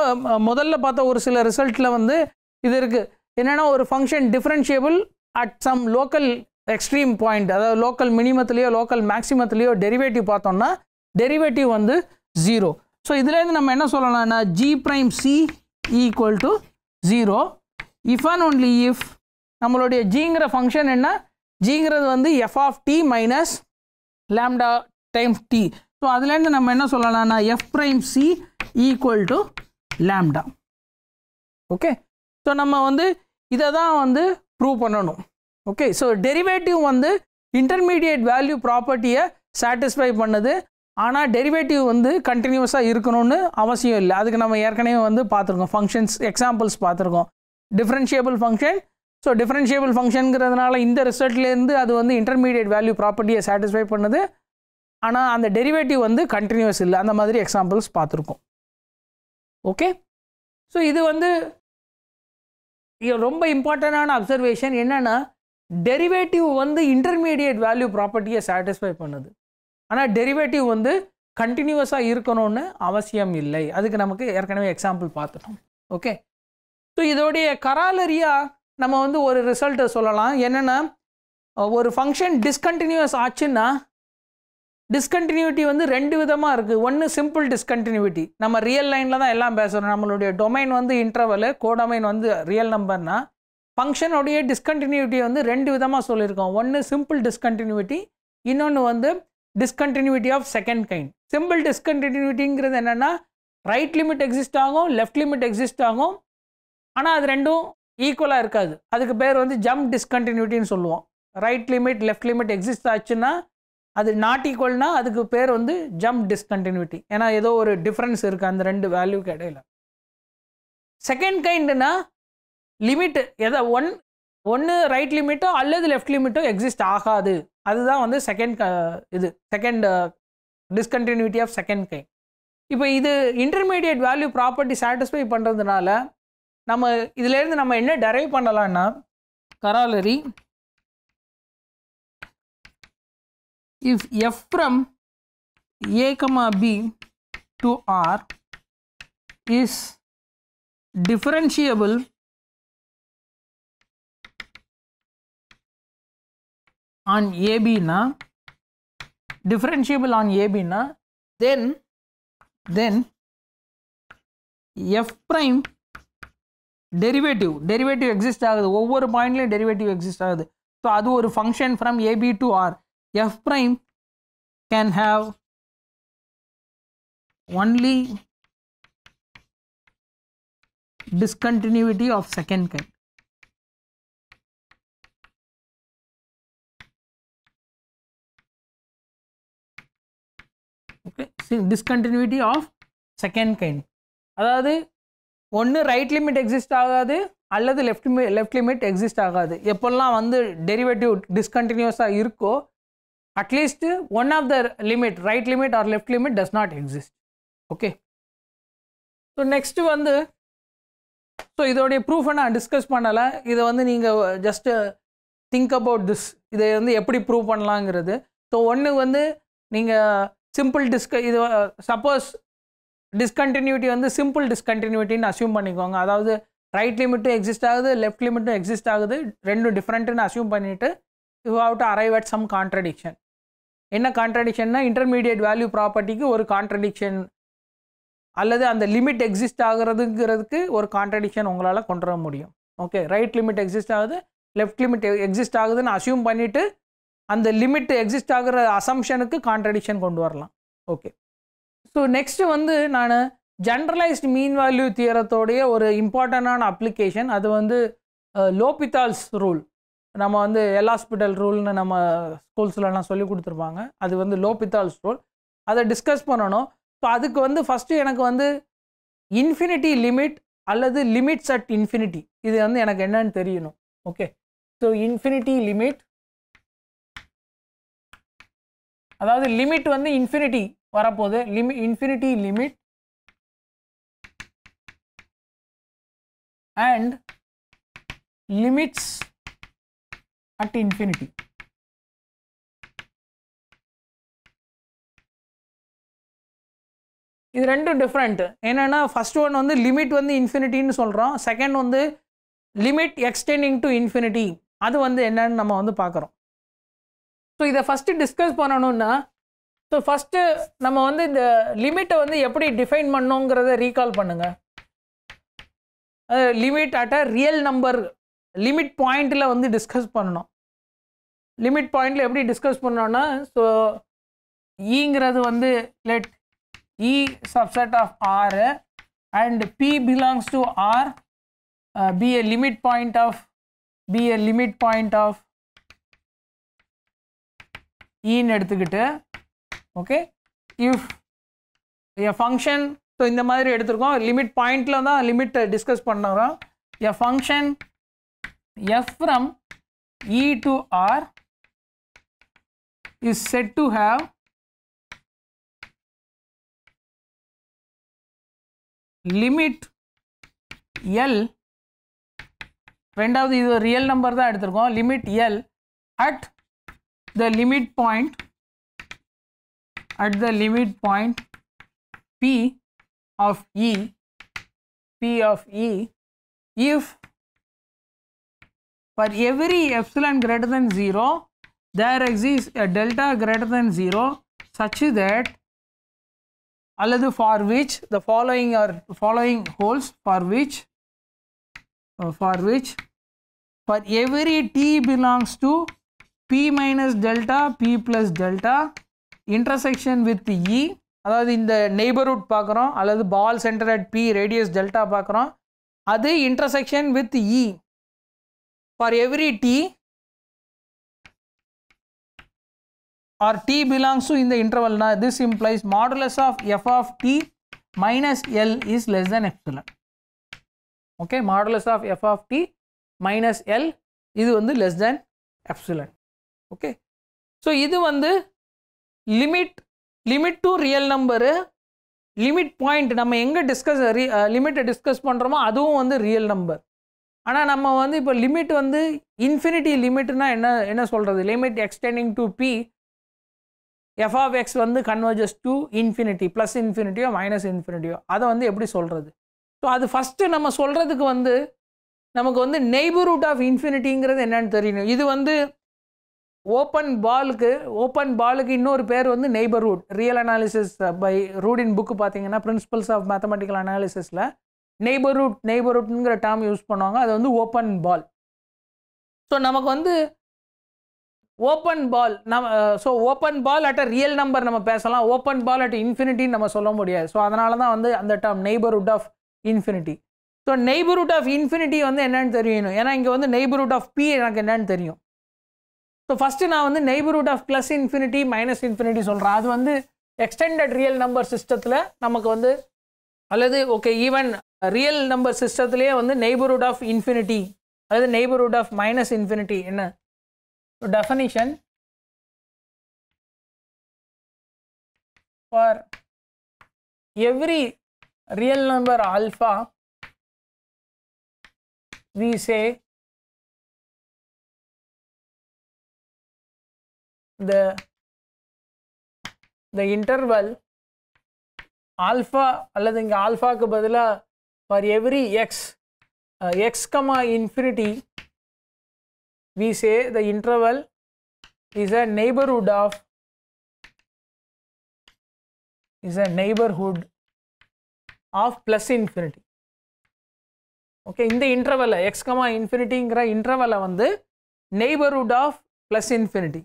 முதல்ல பார்த்த ஒரு சில ரிசல்ட்டில் வந்து இது இருக்குது என்னென்னா ஒரு function differentiable at some local extreme point அதாவது லோக்கல் மினிமத்துலேயோ லோக்கல் மேக்ஸிமத்துலேயோ டெரிவேட்டிவ் பார்த்தோம்னா டெரிவேட்டிவ் வந்து ஜீரோ ஸோ இதுலேருந்து நம்ம என்ன சொல்லலாம்னா g prime c equal to zero if and only if நம்மளுடைய ஜிங்கிற ஃபங்க்ஷன் என்ன ஜிங்கிறது வந்து f of t minus lambda times t so அதுலேருந்து நம்ம என்ன சொல்லலாம்னா f prime c equal to lambda okay so நம்ம வந்து இதை தான் வந்து ப்ரூவ் பண்ணணும் ஓகே ஸோ டெரிவேட்டிவ் வந்து இன்டர்மீடியட் வேல்யூ ப்ராப்பர்ட்டியை சாட்டிஸ்ஃபை பண்ணுது ஆனால் டெரிவேட்டிவ் வந்து கண்டினியூஸாக இருக்கணும்னு அவசியம் இல்லை அதுக்கு நம்ம ஏற்கனவே வந்து பார்த்துருக்கோம் ஃபங்க்ஷன்ஸ் எக்ஸாம்பிள்ஸ் பார்த்துருக்கோம் டிஃப்ரென்ஷியபிள் ஃபங்க்ஷன் ஸோ டிஃப்ரென்ஷியபிள் ஃபங்க்ஷனுங்கிறதுனால இந்த ரிசல்ட்லேருந்து அது வந்து இன்டர்மீடியட் வேல்யூ ப்ராப்பர்ட்டியை சாட்டிஸ்ஃபை பண்ணுது ஆனால் அந்த டெரிவேட்டிவ் வந்து கண்டினியூஸ் இல்லை அந்த மாதிரி எக்ஸாம்பிள்ஸ் பார்த்துருக்கோம் ஓகே ஸோ இது வந்து ரொம்ப இம்பார்ட்டண்டான அப்சர்வேஷன் என்னென்னா டெரிவேட்டிவ் வந்து இன்டர்மீடியட் வேல்யூ ப்ராப்பர்ட்டியை சாட்டிஸ்ஃபை பண்ணுது ஆனால் டெரிவேட்டிவ் வந்து கண்டினியூவஸாக இருக்கணும்னு அவசியம் இல்லை அதுக்கு நமக்கு ஏற்கனவே எக்ஸாம்பிள் பார்த்துட்டோம் ஓகே ஸோ இதோடைய கராலரியாக நம்ம வந்து ஒரு ரிசல்ட்டை சொல்லலாம் என்னென்னா ஒரு ஃபங்க்ஷன் டிஸ்கண்டினியூவஸ் ஆச்சுன்னா டிஸ்கண்டினியூட்டி வந்து ரெண்டு விதமாக இருக்குது ஒன்று சிம்பிள் டிஸ்கண்டினியூட்டி நம்ம ரியல் லைனில் தான் எல்லாம் பேசுகிறோம் நம்மளுடைய டொமைன் வந்து இன்டர்வலு கோடொமைன் வந்து ரியல் நம்பர்னா ஃபங்க்ஷனுடைய டிஸ்கண்டினியூட்டி வந்து ரெண்டு விதமாக சொல்லியிருக்கோம் ஒன்று சிம்பிள் டிஸ்கண்டினியூட்டி இன்னொன்று வந்து discontinuity of second kind simple டிஸ்கண்டினியூட்டிங்கிறது என்னென்னா ரைட் லிமிட் எக்ஸிஸ்ட் ஆகும் லெஃப்ட் லிமிட் எக்ஸிஸ்ட் ஆகும் ஆனால் அது ரெண்டும் ஈக்குவலாக இருக்காது அதுக்கு பேர் வந்து ஜம்ப் டிஸ்கண்டினியூட்டின்னு சொல்லுவோம் right limit left limit exist ஆச்சுன்னா அது நாட் ஈக்குவல்னா அதுக்கு பேர் வந்து ஜம்ப் டிஸ்கண்டினியூட்டி ஏன்னா ஏதோ ஒரு டிஃப்ரென்ஸ் இருக்குது அந்த ரெண்டு வேல்யூக்கு இடையில செகண்ட் கைண்டுனா லிமிட் எதை ஒன் ஒன்று ரைட் லிமிட்டோ அல்லது லெஃப்ட் லிமிட்டோ எக்ஸிஸ்ட் ஆகாது அதுதான் வந்து செகண்ட் இது செகண்ட் டிஸ்கண்டினியூட்டி ஆஃப் செகண்ட் கை இப்போ இது இன்டர்மீடியட் வேல்யூ ப்ராப்பர்ட்டி சாட்டிஸ்ஃபை பண்ணுறதுனால நம்ம இதுலேருந்து நம்ம என்ன டெரைவ் பண்ணலான்னா corollary if f from a comma b to R is differentiable on ஏபின்னா differentiable ஆன் ஏபின்னா then then f prime derivative derivative exist ஆகுது ஒவ்வொரு பாயிண்ட்லையும் டெரிவேட்டிவ் எக்ஸிஸ்ட் ஆகுது ஸோ அது ஒரு function from AB to R f prime can have only discontinuity of second kind discontinuity of second kind அதாவது ஒன்று ரைட் லிமிட் எக்ஸிஸ்ட் ஆகாது அல்லது லெஃப்ட் லெஃப்ட் லிமிட் எக்ஸிஸ்ட் ஆகாது எப்போல்லாம் வந்து டெரிவேட்டிவ் டிஸ்கண்டினியூஸாக இருக்கோ at least one of the limit right limit or left limit does not exist okay so next வந்து ஸோ இதோடைய ப்ரூஃபை நான் டிஸ்கஸ் பண்ணலை இதை வந்து நீங்கள் ஜஸ்ட்டு திங்க் அபவுட் திஸ் இதை வந்து எப்படி ப்ரூவ் பண்ணலாங்கிறது ஸோ ஒன்று வந்து நீங்கள் சிம்பிள் டிஸ்க இது சப்போஸ் டிஸ்கண்டினியூட்டி வந்து சிம்பிள் டிஸ்கண்டினியூட்டின்னு அசியூம் பண்ணிக்கோங்க அதாவது ரைட் லிமிட்டும் எக்ஸிஸ்ட் ஆகுது லெஃப்ட் லிமிட்டும் எக்ஸிஸ்ட் ஆகுது ரெண்டும் டிஃப்ரெண்ட்டுன்னு அசியூம் பண்ணிவிட்டு you have to arrive at some contradiction என்ன கான்ட்ரடிக்ஷன்னா இன்டர்மீடியட் வேல்யூ ப்ராப்பர்ட்டிக்கு ஒரு கான்ட்ரடிக்ஷன் அல்லது அந்த லிமிட் எக்ஸிஸ்ட் ஆகுறதுங்கிறதுக்கு ஒரு கான்ட்ரடிக்ஷன் உங்களால் கொண்டு வர முடியும் ஓகே ரைட் லிமிட் எக்ஸிஸ்ட் ஆகுது லெஃப்ட் லிமிட் எக்ஸிஸ்ட் ஆகுதுன்னு அசியூம் பண்ணிவிட்டு அந்த லிமிட் எக்ஸிஸ்ட் ஆகிற அசம்ஷனுக்கு கான்ட்ரடிக்ஷன் கொண்டு வரலாம் ஓகே ஸோ நெக்ஸ்ட்டு வந்து நான் ஜென்ரலைஸ்ட் மீன் வேல்யூ தியரத்தோடைய ஒரு இம்பார்ட்டண்டான அப்ளிகேஷன் அது வந்து லோபித்தால்ஸ் ரூல் நம்ம வந்து எல் ஹாஸ்பிட்டல் ரூல்னு நம்ம ஸ்கூல்ஸ்லலாம் சொல்லி கொடுத்துருப்பாங்க அது வந்து லோபித்தால்ஸ் ரூல் அதை டிஸ்கஸ் பண்ணணும் ஸோ அதுக்கு வந்து ஃபஸ்ட்டு எனக்கு வந்து இன்ஃபினிட்டி லிமிட் அல்லது லிமிட்ஸ் அட் இன்ஃபினிட்டி இது வந்து எனக்கு என்னன்னு தெரியணும் ஓகே ஸோ இன்ஃபினிட்டி லிமிட் அதாவது லிமிட் வந்து இன்ஃபினிட்டி வரப்போகுது limit infinity limit and limits at infinity இது ரெண்டும் டிஃப்ரெண்ட் என்னென்னா ஃபஸ்ட் ஒன் வந்து லிமிட் வந்து இன்ஃபினிட்டின்னு சொல்கிறோம் செகண்ட் வந்து லிமிட் எக்ஸ்டெண்டிங் டு இன்ஃபினிட்டி அது வந்து என்னன்னு நம்ம வந்து பார்க்குறோம் ஸோ இதை ஃபஸ்ட்டு டிஸ்கஸ் பண்ணணும்னா ஸோ ஃபஸ்ட்டு நம்ம வந்து இந்த லிமிட்டை வந்து எப்படி டிஃபைன் பண்ணோங்கிறத ரீகால் பண்ணுங்கள் limit at a real number limit பாயிண்டில் வந்து டிஸ்கஸ் பண்ணணும் லிமிட் பாயிண்டில் எப்படி டிஸ்கஸ் பண்ணோன்னா ஸோ ஈங்கிறது வந்து let E subset of R and p belongs to R p a limit point of p a limit point of ஈன்னு எடுத்துக்கிட்டு okay if a function so இந்த மாதிரி எடுத்துருக்கோம் லிமிட் பாயிண்டில் தான் லிமிட் டிஸ்கஸ் பண்ணுறோம் a function f from E to R is set to have limit L ரெண்டாவது இது ரியல் நம்பர் தான் எடுத்திருக்கோம் limit L at the limit point at the limit point P of E, P of E, if for every epsilon greater than 0, there exists a delta greater than 0 such that அல்லது for which the following are following holds for which uh, for which for every t belongs to P minus delta, P plus delta, intersection with E, அதாவது இந்த neighbourhood பார்க்குறோம் அல்லது ball centre at p radius delta பார்க்குறோம் அது intersection with E for every t R t belongs to இந்த இன்டர்வல்னா this implies modulus of f of t minus L is less than epsilon. Okay, modulus of f of t minus L இது வந்து less than epsilon. Okay so இது வந்து limit limit to real number limit point நம்ம எங்கே discuss லிமிட்டை discuss பண்ணுறோமோ அதுவும் வந்து ரியல் நம்பர் ஆனால் நம்ம வந்து இப்போ லிமிட் வந்து இன்ஃபினிட்டி லிமிட்னா என்ன என்ன சொல்கிறது limit extending to p f of x வந்து கன்வர்ஜஸ் டு இன்ஃபினிட்டி ப்ளஸ் இன்ஃபினிட்டியோ மைனஸ் இன்ஃபினிட்டியோ அதை வந்து எப்படி சொல்கிறது ஸோ அது ஃபஸ்ட்டு நம்ம சொல்கிறதுக்கு வந்து நமக்கு வந்து நெய்பர்ஹுட் ஆஃப் இன்ஃபினிட்டிங்கிறது என்னன்னு தெரியணும் இது வந்து ஓப்பன் பாலுக்கு ஓப்பன் பாலுக்கு இன்னொரு பேர் வந்து neighbourhood real analysis by Rudin book பார்த்தீங்கன்னா பிரின்சிபல்ஸ் ஆஃப் மேத்தமெட்டிக்கல் அனாலிசிஸில் நெய்பர்ஹுட் நெய்பர்ஹுட்ங்கிற டேர்ம் யூஸ் பண்ணுவாங்க அது வந்து ஓப்பன் பால் ஸோ நமக்கு வந்து ஓப்பன் பால் நம்ம so open ball at a real number நம்ம பேசலாம் ஓப்பன் பால் அட் இன்ஃபினிட்டின்னு நம்ம சொல்ல முடியாது ஸோ அதனால தான் வந்து அந்த neighbour neighbourhood of infinity so neighbourhood of infinity வந்து என்னென்னு தெரியணும் ஏன்னா இங்கே வந்து நெய்பர்ஹுட் ஆஃப் பி எனக்கு என்னென்னு தெரியும் ஸோ ஃபஸ்ட்டு நான் வந்து neighbourhood of plus infinity minus infinity சொல்கிறேன் அது வந்து எக்ஸ்டெண்டட் ரியல் நம்பர் சிஸ்டத்தில் நமக்கு வந்து அல்லது ஓகே ஈவன் ரியல் நம்பர் சிஸ்டத்துலேயே வந்து நெய்பர்ஹுட் ஆஃப் இன்ஃபினிட்டி அதாவது நெய்பர்ஹுட் ஆஃப் மைனஸ் இன்ஃபினிட்டி என்ன definition for every real number alpha we say the the interval alpha அல்லது இங்கே ஆல்ஃபாக்கு பதிலாக for every x x comma infinity we say the interval is a neighborhood of is a neighborhood of plus infinity okay இந்த interval x comma infinityங்கிற interval வந்து neighborhood of plus infinity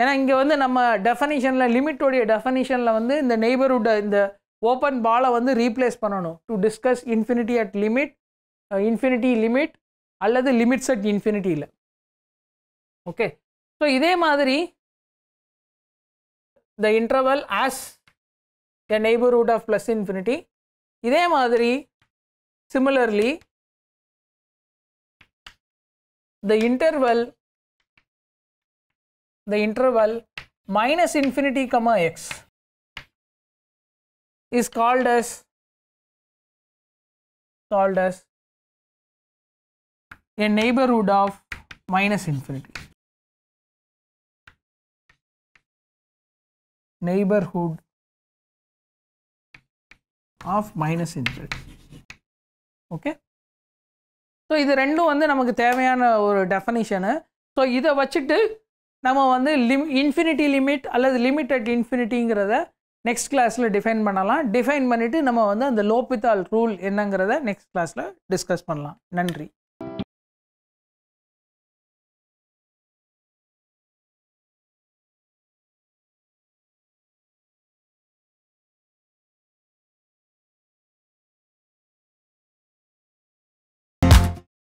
ஏன்னா இங்கே வந்து நம்ம டெஃபனிஷனில் லிமிட்டோடைய டெஃபனிஷனில் வந்து இந்த நெய்பர்ஹுட் இந்த ஓப்பன் பாலை வந்து ரீப்ளேஸ் பண்ணணும் to discuss infinity at limit infinity limit அல்லது லிமிட்ஸ் அட் இன்ஃபினிட்டியில் ஓகே ஸோ இதே மாதிரி the interval as the neighbourhood of plus infinity இதே மாதிரி similarly the interval the interval minus infinity comma x is called as called as a neighborhood of minus infinity neighborhood of minus infinity okay so இது ரெண்டும் வந்து நமக்கு தேவையான ஒரு டெஃபனிஷனு so இதை வச்சுட்டு நம்ம வந்து லிம் இன்ஃபினிட்டி லிமிட் அல்லது லிமிட் அட் இன்ஃபினிட்டிங்கிறத நெக்ஸ்ட் கிளாஸில் டிஃபைன் பண்ணலாம் டிஃபைன் பண்ணிவிட்டு நம்ம வந்து அந்த லோபித்தால் ரூல் என்னங்கிறத நெக்ஸ்ட் கிளாஸில் டிஸ்கஸ் பண்ணலாம் நன்றி